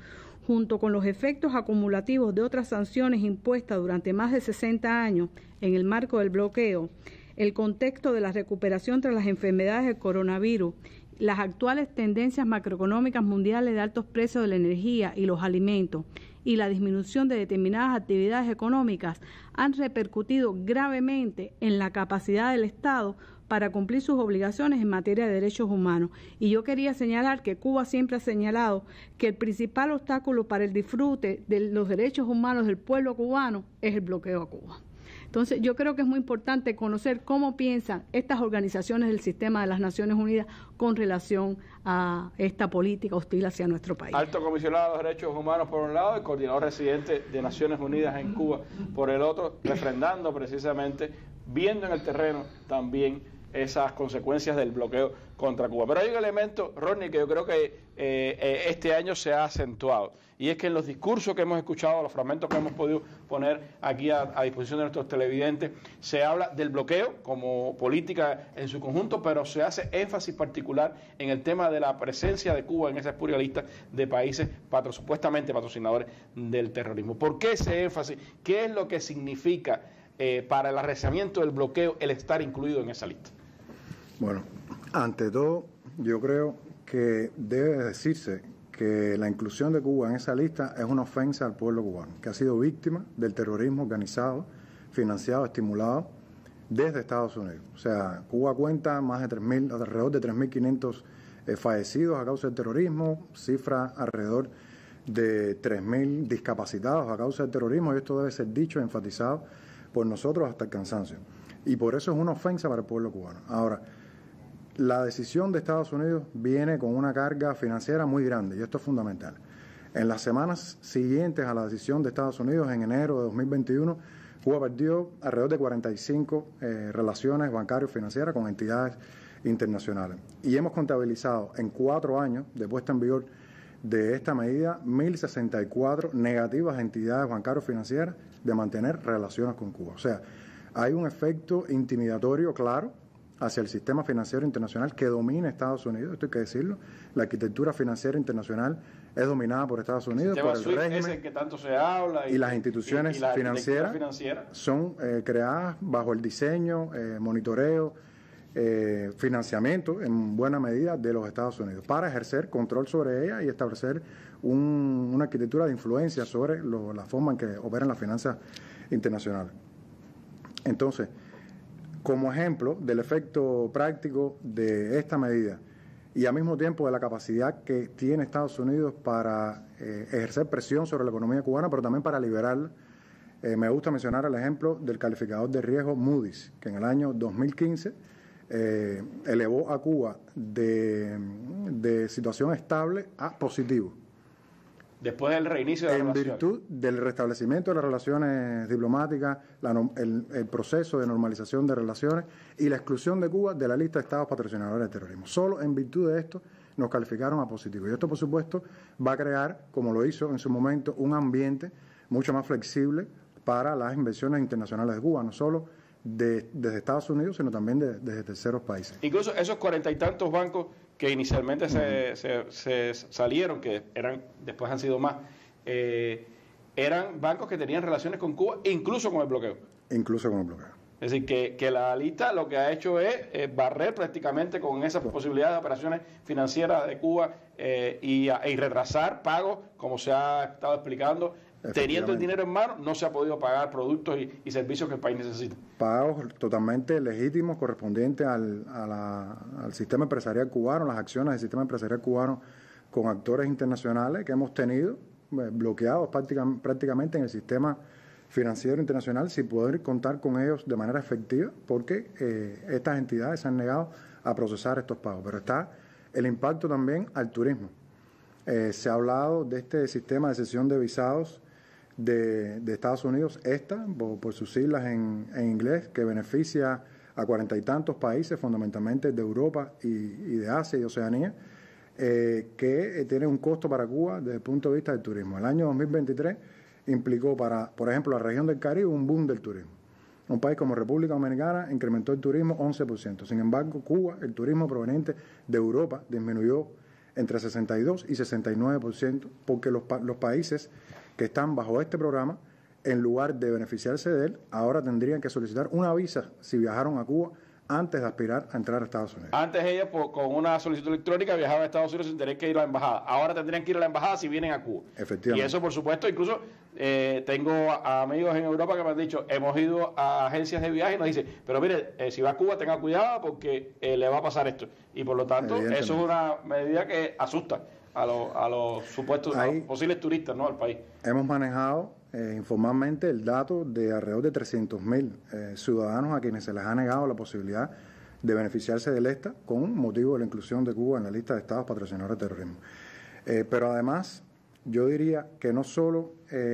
junto con los efectos acumulativos de otras sanciones impuestas durante más de 60 años en el marco del bloqueo, el contexto de la recuperación tras las enfermedades del coronavirus, las actuales tendencias macroeconómicas mundiales de altos precios de la energía y los alimentos, y la disminución de determinadas actividades económicas han repercutido gravemente en la capacidad del Estado para cumplir sus obligaciones en materia de derechos humanos. Y yo quería señalar que Cuba siempre ha señalado que el principal obstáculo para el disfrute de los derechos humanos del pueblo cubano es el bloqueo a Cuba. Entonces, yo creo que es muy importante conocer cómo piensan estas organizaciones del sistema de las Naciones Unidas con relación a esta política hostil hacia nuestro país. Alto comisionado de derechos humanos por un lado y coordinador residente de Naciones Unidas en Cuba por el otro, refrendando precisamente, viendo en el terreno también esas consecuencias del bloqueo contra Cuba. Pero hay un elemento, Ronnie, que yo creo que eh, eh, este año se ha acentuado y es que en los discursos que hemos escuchado, los fragmentos que hemos podido poner aquí a, disposición de nuestros televidentes, se habla del bloqueo como política en su conjunto, pero se hace énfasis particular en el tema de la presencia de Cuba en esa espuria de países supuestamente patrocinadores del terrorismo. ¿Por qué ese énfasis? ¿Qué es lo que significa eh, para el arreciamiento del bloqueo el estar incluido en esa lista? Bueno, ante todo, yo creo que debe decirse que la inclusión de Cuba en esa lista es una ofensa al pueblo cubano, que ha sido víctima del terrorismo organizado, financiado, estimulado desde Estados Unidos. O sea, Cuba cuenta más de 3.000, alrededor de 3.500 eh, fallecidos a causa del terrorismo, cifra alrededor de 3.000 discapacitados a causa del terrorismo, y esto debe ser dicho, enfatizado por nosotros hasta el cansancio. Y por eso es una ofensa para el pueblo cubano. Ahora, la decisión de Estados Unidos viene con una carga financiera muy grande y esto es fundamental. En las semanas siguientes a la decisión de Estados Unidos, en enero de 2021, Cuba perdió alrededor de 45 eh, relaciones bancarias financieras con entidades internacionales. Y hemos contabilizado en cuatro años de puesta en vigor de esta medida 1.064 negativas entidades bancarias financieras de mantener relaciones con Cuba. O sea, hay un efecto intimidatorio claro hacia el sistema financiero internacional que domina Estados Unidos, esto hay que decirlo, la arquitectura financiera internacional es dominada por Estados Unidos, por el régimen que tanto se habla y, las instituciones financieras son eh, creadas bajo el diseño, eh, monitoreo, eh, financiamiento en buena medida de los Estados Unidos para ejercer control sobre ella y establecer una arquitectura de influencia sobre la forma en que operan las finanzas internacionales. Entonces, como ejemplo del efecto práctico de esta medida y al mismo tiempo de la capacidad que tiene Estados Unidos para eh, ejercer presión sobre la economía cubana, pero también para liberarla. Eh, me gusta mencionar el ejemplo del calificador de riesgo Moody's, que en el año 2015 eh, elevó a Cuba de situación estable a positivo después del reinicio de la en En virtud del restablecimiento de las relaciones diplomáticas, el, proceso de normalización de relaciones y la exclusión de Cuba de la lista de estados patrocinadores de terrorismo. Solo en virtud de esto nos calificaron a positivo. Y esto, por supuesto, va a crear, como lo hizo en su momento, un ambiente mucho más flexible para las inversiones internacionales de Cuba, no solo de, desde Estados Unidos, sino también de, desde terceros países. Incluso esos cuarenta y tantos bancos que inicialmente se, se, salieron, que eran después han sido más, eh, eran bancos que tenían relaciones con Cuba, incluso con el bloqueo. Incluso con el bloqueo. Es decir, que, que la lista lo que ha hecho es eh, barrer prácticamente con esas posibilidades de operaciones financieras de Cuba eh, y, y retrasar pagos, como se ha estado explicando, teniendo el dinero en mano, no se ha podido pagar productos y, servicios que el país necesita. Pagos totalmente legítimos correspondientes al, sistema empresarial cubano, las acciones del sistema empresarial cubano con actores internacionales que hemos tenido eh, bloqueados prácticamente en el sistema financiero internacional sin poder contar con ellos de manera efectiva porque eh, estas entidades se han negado a procesar estos pagos. Pero está el impacto también al turismo. Eh, se ha hablado de este sistema de cesión de visados de, Estados Unidos, esta, por, sus siglas en, inglés, que beneficia a cuarenta y tantos países, fundamentalmente de Europa y, de Asia y Oceanía, eh, que eh, tiene un costo para Cuba desde el punto de vista del turismo. El año 2023 implicó para, por ejemplo, la región del Caribe un boom del turismo. Un país como República Dominicana incrementó el turismo 11%. Sin embargo, Cuba, el turismo proveniente de Europa disminuyó entre 62 y 69% porque los, los países que están bajo este programa, en lugar de beneficiarse de él, ahora tendrían que solicitar una visa si viajaron a Cuba antes de aspirar a entrar a Estados Unidos. Antes ella pues, con una solicitud electrónica viajaba a Estados Unidos sin tener que ir a la embajada. Ahora tendrían que ir a la embajada si vienen a Cuba. Efectivamente. Y eso, por supuesto, incluso eh, tengo amigos en Europa que me han dicho, hemos ido a agencias de viaje y nos dicen, pero mire, eh, si va a Cuba tenga cuidado porque eh, le va a pasar esto. Y por lo tanto, eso es una medida que asusta a, los, supuestos posibles turistas ¿no? al país. Hemos manejado eh, informalmente el dato de alrededor de 300.000 eh, ciudadanos a quienes se les ha negado la posibilidad de beneficiarse del ESTA con motivo de la inclusión de Cuba en la lista de estados patrocinadores de terrorismo. Eh, pero además, yo diría que no solo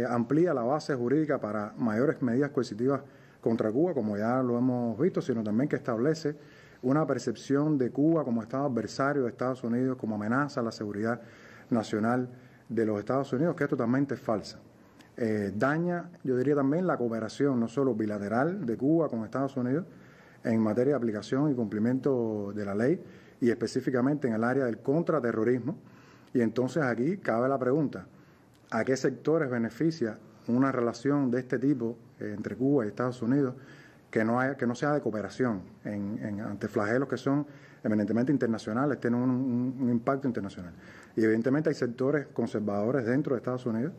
amplía la base jurídica para mayores medidas coercitivas contra Cuba, como ya lo hemos visto, sino también que establece una percepción de Cuba como Estado adversario de Estados Unidos, como amenaza a la seguridad nacional de los Estados Unidos, que es totalmente falsa. Eh, daña, yo diría también, la cooperación no solo bilateral de Cuba con Estados Unidos en materia de aplicación y cumplimiento de la ley y específicamente en el área del contraterrorismo. Y entonces aquí cabe la pregunta, ¿a qué sectores beneficia una relación de este tipo eh, entre Cuba y Estados Unidos? que no, haya, que no sea de cooperación en, ante flagelos que son eminentemente internacionales, tienen un, un, impacto internacional. Y evidentemente hay sectores conservadores dentro de Estados Unidos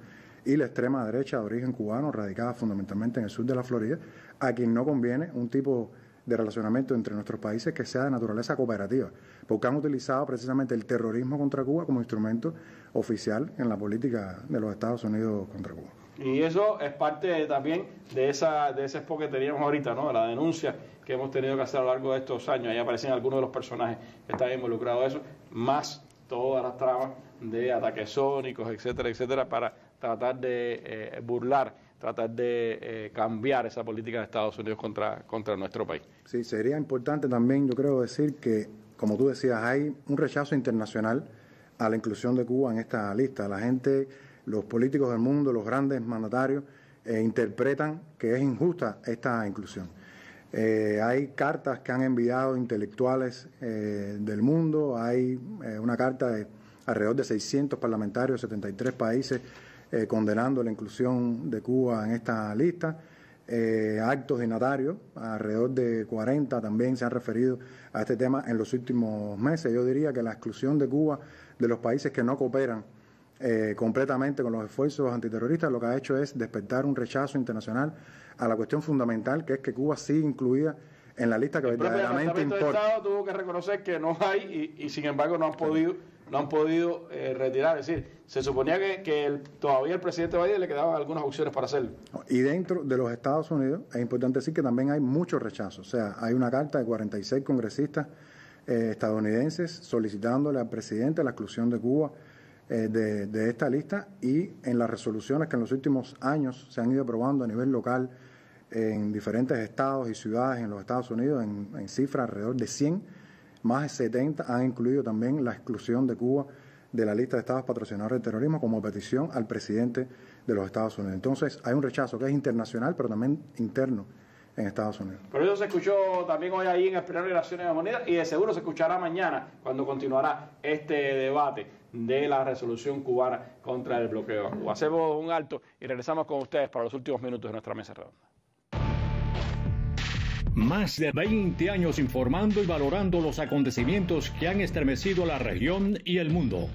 y la extrema derecha de origen cubano, radicada fundamentalmente en el sur de la Florida, a quien no conviene un tipo de relacionamiento entre nuestros países que sea de naturaleza cooperativa, porque han utilizado precisamente el terrorismo contra Cuba como instrumento oficial en la política de los Estados Unidos contra Cuba. Y eso es parte también de esa de ese expo que teníamos ahorita, ¿no? De la denuncia que hemos tenido que hacer a lo largo de estos años. Ahí aparecen algunos de los personajes que están involucrados en eso, más todas las tramas de ataques sónicos, etcétera, etcétera, para tratar de eh, burlar tratar de eh, cambiar esa política de Estados Unidos contra, nuestro país. Sí, sería importante también, yo creo, decir que, como tú decías, hay un rechazo internacional a la inclusión de Cuba en esta lista. La gente, los políticos del mundo, los grandes mandatarios, eh, interpretan que es injusta esta inclusión. Eh, hay cartas que han enviado intelectuales del mundo, hay una carta de alrededor de 600 parlamentarios de 73 países eh, condenando la inclusión de Cuba en esta lista. Eh, actos dignatarios, alrededor de 40 también se han referido a este tema en los últimos meses. Yo diría que la exclusión de Cuba de los países que no cooperan eh, completamente con los esfuerzos antiterroristas lo que ha hecho es despertar un rechazo internacional a la cuestión fundamental que es que Cuba sigue incluida en la lista que verdaderamente importa. El tuvo que reconocer que no hay y, sin embargo no han podido no han podido eh, retirar. Es decir, se suponía que, todavía el presidente Biden le quedaban algunas opciones para hacerlo. Y dentro de los Estados Unidos, es importante decir que también hay muchos rechazos. O sea, hay una carta de 46 congresistas eh, estadounidenses solicitándole al presidente la exclusión de Cuba. Eh, de, esta lista y en las resoluciones que en los últimos años se han ido aprobando a nivel local en diferentes estados y ciudades en los Estados Unidos, en, en cifras alrededor de 100 más de 70 han incluido también la exclusión de Cuba de la lista de estados patrocinadores del terrorismo como petición al presidente de los Estados Unidos. Entonces hay un rechazo que es internacional, pero también interno en Estados Unidos. Pero eso se escuchó también hoy ahí en el Pleno de Naciones Unidas y de seguro se escuchará mañana cuando continuará este debate de la resolución cubana contra el bloqueo. Hacemos un alto y regresamos con ustedes para los últimos minutos de nuestra mesa redonda. Más de 20 años informando y valorando los acontecimientos que han estremecido la región y el mundo.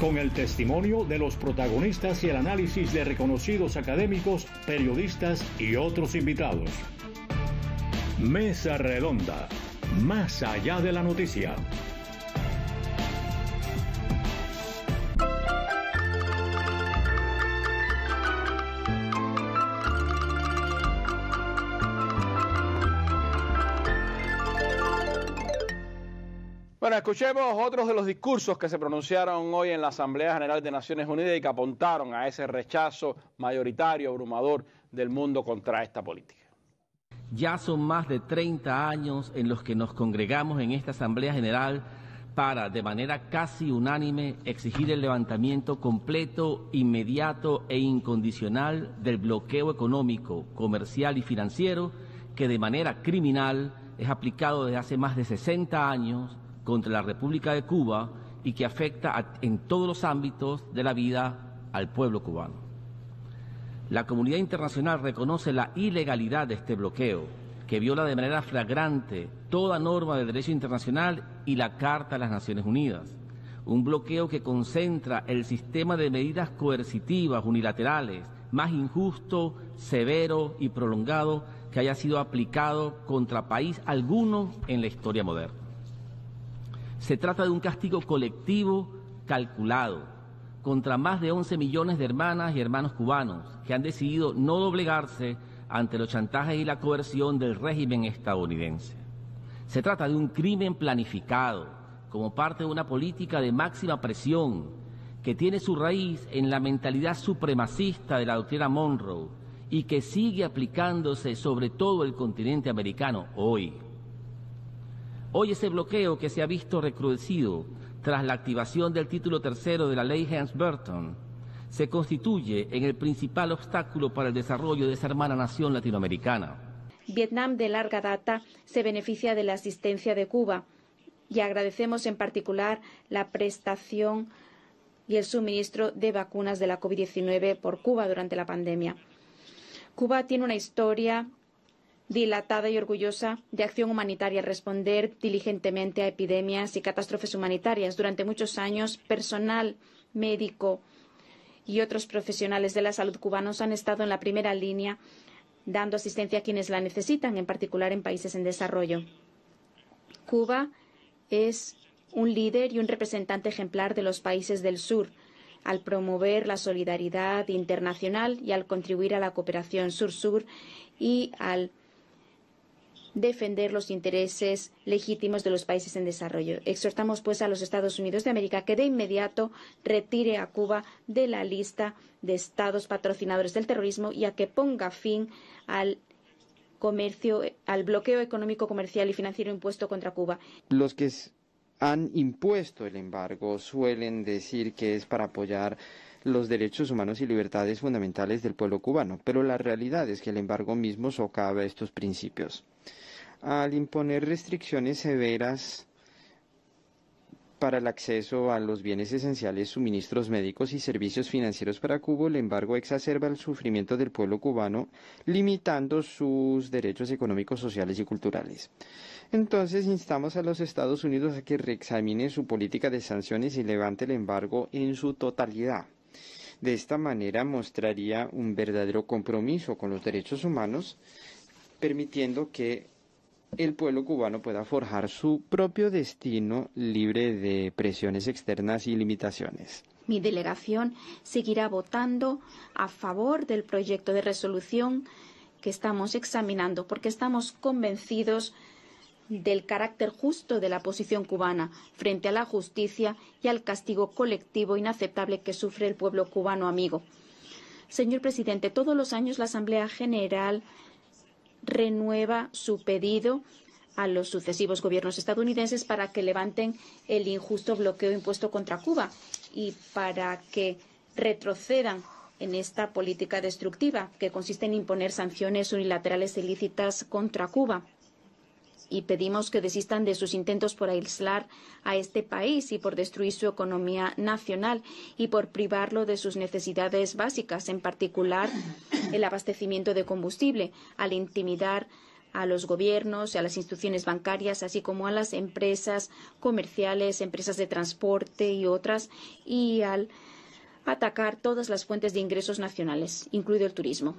Con el testimonio de los protagonistas y el análisis de reconocidos académicos, periodistas y otros invitados. Mesa Redonda, más allá de la noticia. Bueno, escuchemos otros de los discursos que se pronunciaron hoy en la Asamblea General de Naciones Unidas y que apuntaron a ese rechazo mayoritario, abrumador del mundo contra esta política. Ya son más de 30 años en los que nos congregamos en esta Asamblea General para, de manera casi unánime, exigir el levantamiento completo, inmediato e incondicional del bloqueo económico, comercial y financiero que de manera criminal es aplicado desde hace más de 60 años contra la República de Cuba y que afecta en todos los ámbitos de la vida al pueblo cubano. La comunidad internacional reconoce la ilegalidad de este bloqueo, que viola de manera flagrante toda norma de derecho internacional y la Carta de las Naciones Unidas. Un bloqueo que concentra el sistema de medidas coercitivas unilaterales más injusto, severo y prolongado que haya sido aplicado contra país alguno en la historia moderna. Se trata de un castigo colectivo calculado contra más de 11 millones de hermanas y hermanos cubanos que han decidido no doblegarse ante los chantajes y la coerción del régimen estadounidense. Se trata de un crimen planificado como parte de una política de máxima presión que tiene su raíz en la mentalidad supremacista de la doctrina Monroe y que sigue aplicándose sobre todo el continente americano hoy. Hoy ese bloqueo que se ha visto recrudecido tras la activación del título tercero de la ley Hans Burton se constituye en el principal obstáculo para el desarrollo de esa hermana nación latinoamericana. Vietnam de larga data se beneficia de la asistencia de Cuba y agradecemos en particular la prestación y el suministro de vacunas de la COVID-19 por Cuba durante la pandemia. Cuba tiene una historia dilatada y orgullosa de acción humanitaria, responder diligentemente a epidemias y catástrofes humanitarias. Durante muchos años, personal médico y otros profesionales de la salud cubanos han estado en la primera línea dando asistencia a quienes la necesitan, en particular en países en desarrollo. Cuba es un líder y un representante ejemplar de los países del sur al promover la solidaridad internacional y al contribuir a la cooperación sur-sur y al defender los intereses legítimos de los países en desarrollo. Exhortamos, pues, a los Estados Unidos de América que de inmediato retire a Cuba de la lista de estados patrocinadores del terrorismo y a que ponga fin al comercio, al bloqueo económico, comercial y financiero impuesto contra Cuba. Los que han impuesto el embargo suelen decir que es para apoyar los derechos humanos y libertades fundamentales del pueblo cubano, pero la realidad es que el embargo mismo socava estos principios. Al imponer restricciones severas para el acceso a los bienes esenciales, suministros médicos y servicios financieros para Cuba, el embargo exacerba el sufrimiento del pueblo cubano, limitando sus derechos económicos, sociales y culturales. Entonces instamos a los Estados Unidos a que reexamine su política de sanciones y levante el embargo en su totalidad. De esta manera mostraría un verdadero compromiso con los derechos humanos, permitiendo que el pueblo cubano pueda forjar su propio destino libre de presiones externas y limitaciones. Mi delegación seguirá votando a favor del proyecto de resolución que estamos examinando porque estamos convencidos del carácter justo de la posición cubana frente a la justicia y al castigo colectivo inaceptable que sufre el pueblo cubano amigo. Señor presidente, todos los años la Asamblea General renueva su pedido a los sucesivos gobiernos estadounidenses para que levanten el injusto bloqueo impuesto contra Cuba y para que retrocedan en esta política destructiva que consiste en imponer sanciones unilaterales ilícitas contra Cuba y pedimos que desistan de sus intentos por aislar a este país y por destruir su economía nacional y por privarlo de sus necesidades básicas, en particular el abastecimiento de combustible, al intimidar a los gobiernos, y a las instituciones bancarias, así como a las empresas comerciales, empresas de transporte y otras, y al atacar todas las fuentes de ingresos nacionales, incluido el turismo.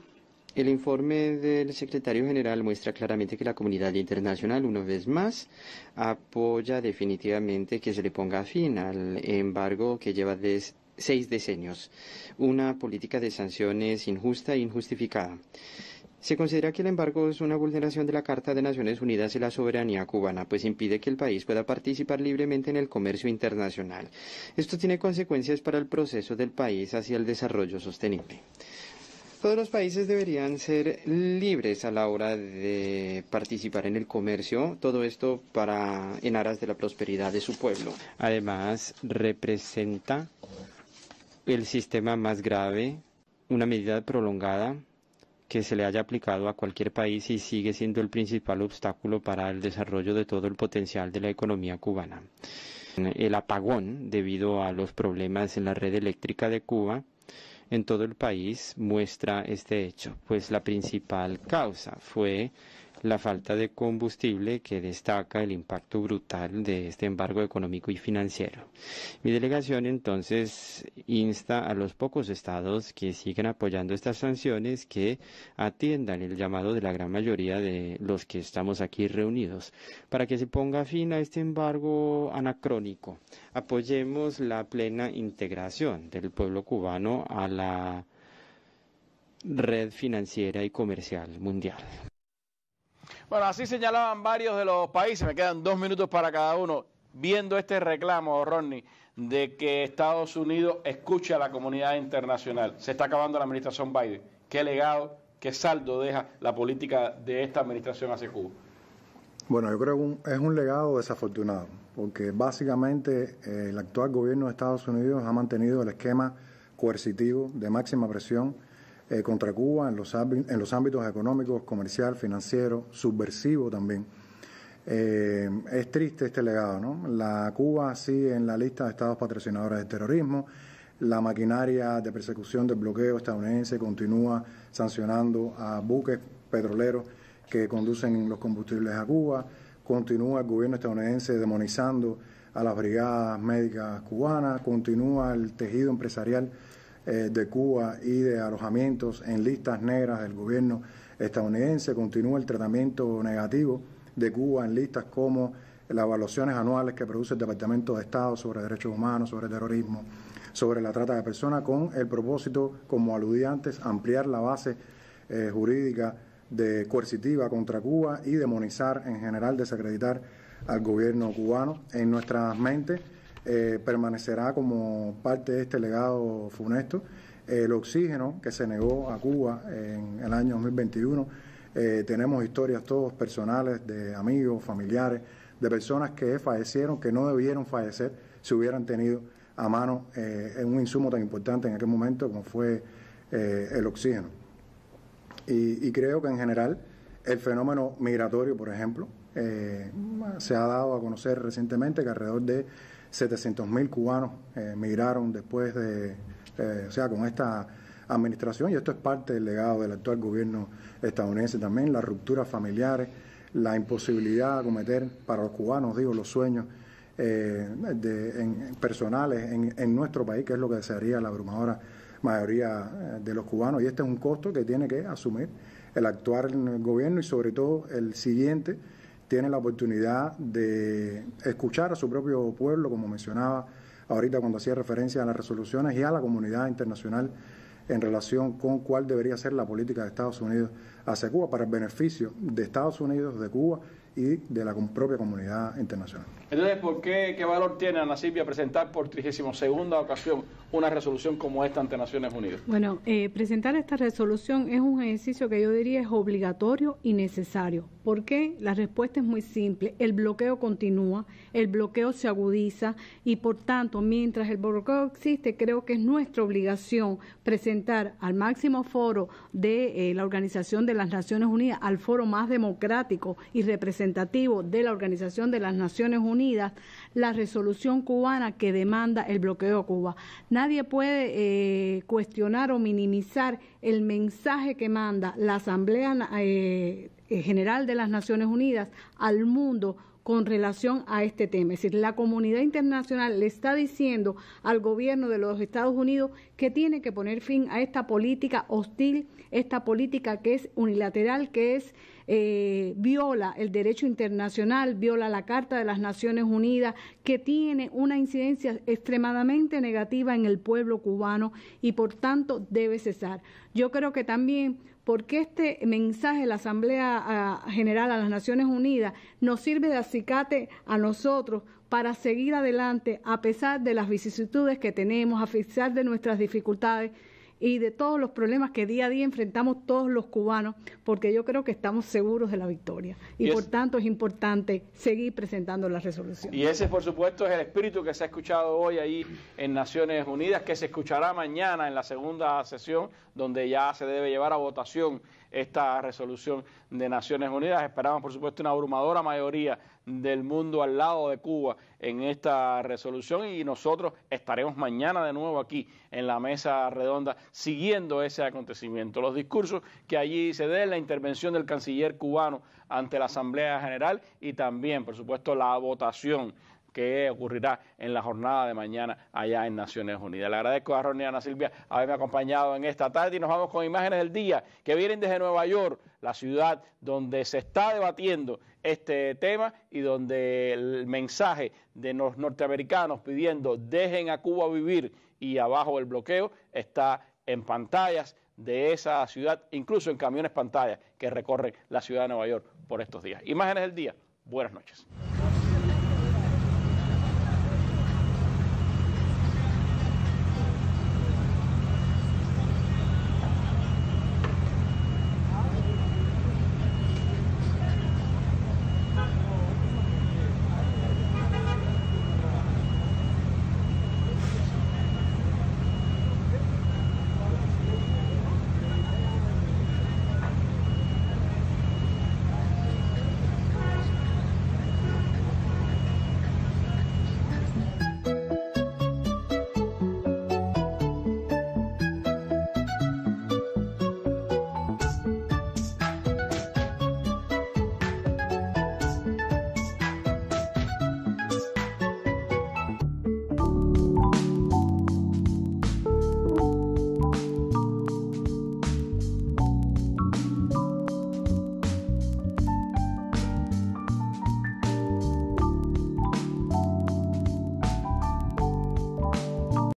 El informe del secretario general muestra claramente que la comunidad internacional, una vez más, apoya definitivamente que se le ponga fin al embargo que lleva seis decenios, una política de sanciones injusta e injustificada. Se considera que el embargo es una vulneración de la Carta de Naciones Unidas y la soberanía cubana, pues impide que el país pueda participar libremente en el comercio internacional. Esto tiene consecuencias para el proceso del país hacia el desarrollo sostenible. Todos los países deberían ser libres a la hora de participar en el comercio, todo esto para en aras de la prosperidad de su pueblo. Además, representa el sistema más grave, una medida prolongada que se le haya aplicado a cualquier país y sigue siendo el principal obstáculo para el desarrollo de todo el potencial de la economía cubana. El apagón, debido a los problemas en la red eléctrica de Cuba, en todo el país muestra este hecho, pues la principal causa fue la falta de combustible que destaca el impacto brutal de este embargo económico y financiero. Mi delegación entonces insta a los pocos estados que siguen apoyando estas sanciones que atiendan el llamado de la gran mayoría de los que estamos aquí reunidos para que se ponga fin a este embargo anacrónico. Apoyemos la plena integración del pueblo cubano a la red financiera y comercial mundial. Bueno, así señalaban varios de los países, me quedan dos minutos para cada uno, viendo este reclamo, Ronnie, de que Estados Unidos escuche a la comunidad internacional. Se está acabando la administración Biden. ¿Qué legado, qué saldo deja la política de esta administración hacia Cuba? Bueno, yo creo que es un legado desafortunado, porque básicamente eh, el actual gobierno de Estados Unidos ha mantenido el esquema coercitivo de máxima presión eh, contra Cuba en los, ámbitos económicos, comercial, financiero, subversivo también. Eh, es triste este legado, ¿no? La Cuba sigue en la lista de estados patrocinadores del terrorismo, la maquinaria de persecución del bloqueo estadounidense continúa sancionando a buques petroleros que conducen los combustibles a Cuba, continúa el gobierno estadounidense demonizando a las brigadas médicas cubanas, continúa el tejido empresarial eh, de Cuba y de alojamientos en listas negras del gobierno estadounidense. Continúa el tratamiento negativo de Cuba en listas como las evaluaciones anuales que produce el Departamento de Estado sobre derechos humanos, sobre terrorismo, sobre la trata de personas, con el propósito, como aludí antes, ampliar la base eh, jurídica de coercitiva contra Cuba y demonizar en general, desacreditar al gobierno cubano. En nuestras mentes eh, permanecerá como parte de este legado funesto. El oxígeno que se negó a Cuba en el año 2021, eh, tenemos historias todos personales de amigos, familiares, de personas que fallecieron, que no debieron fallecer si hubieran tenido a mano eh, un insumo tan importante en aquel momento como fue el oxígeno. Y, y, creo que en general el fenómeno migratorio, por ejemplo, se ha dado a conocer recientemente que alrededor de 700.000 cubanos eh, migraron después de, eh, o sea, con esta administración, y esto es parte del legado del actual gobierno estadounidense también, las rupturas familiares, la imposibilidad de acometer para los cubanos, digo, los sueños eh, personales en, en, nuestro país, que es lo que desearía la abrumadora mayoría de los cubanos, y este es un costo que tiene que asumir el actual gobierno y sobre todo el siguiente tiene la oportunidad de escuchar a su propio pueblo, como mencionaba ahorita cuando hacía referencia a las resoluciones y a la comunidad internacional en relación con cuál debería ser la política de Estados Unidos hacia Cuba para el beneficio de Estados Unidos, de Cuba y de la propia comunidad internacional. Entonces, ¿por qué, qué valor tiene la Silvia presentar por 32 ocasión una resolución como esta ante Naciones Unidas? Bueno, eh, presentar esta resolución es un ejercicio que yo diría es obligatorio y necesario. ¿Por qué? La respuesta es muy simple. El bloqueo continúa, el bloqueo se agudiza y por tanto, mientras el bloqueo existe, creo que es nuestra obligación presentar al máximo foro de eh, la Organización de las Naciones Unidas, al foro más democrático y representativo representativo de la Organización de las Naciones Unidas la resolución cubana que demanda el bloqueo a Cuba. Nadie puede eh, cuestionar o minimizar el mensaje que manda la Asamblea eh, General de las Naciones Unidas al mundo con relación a este tema. Es decir, la comunidad internacional le está diciendo al gobierno de los Estados Unidos que tiene que poner fin a esta política hostil, esta política que es unilateral, que es eh, viola el derecho internacional, viola la Carta de las Naciones Unidas, que tiene una incidencia extremadamente negativa en el pueblo cubano y por tanto debe cesar. Yo creo que también porque este mensaje de la Asamblea General a las Naciones Unidas nos sirve de acicate a nosotros para seguir adelante a pesar de las vicisitudes que tenemos, a pesar de nuestras dificultades y de todos los problemas que día a día enfrentamos todos los cubanos, porque yo creo que estamos seguros de la victoria. Y, por tanto es importante seguir presentando la resolución. Y ese, por supuesto, es el espíritu que se ha escuchado hoy ahí en Naciones Unidas, que se escuchará mañana en la segunda sesión, donde ya se debe llevar a votación esta resolución de Naciones Unidas. Esperamos, por supuesto, una abrumadora mayoría del mundo al lado de Cuba en esta resolución y nosotros estaremos mañana de nuevo aquí en la mesa redonda siguiendo ese acontecimiento. Los discursos que allí se den, la intervención del canciller cubano ante la Asamblea General y también, por supuesto, la votación que ocurrirá en la jornada de mañana allá en Naciones Unidas. Le agradezco a Ronnie Silvia haberme acompañado en esta tarde y nos vamos con imágenes del día que vienen desde Nueva York, la ciudad donde se está debatiendo este tema y donde el mensaje de los norteamericanos pidiendo dejen a Cuba vivir y abajo el bloqueo está en pantallas de esa ciudad, incluso en camiones pantallas que recorren la ciudad de Nueva York por estos días. Imágenes del día. Buenas noches.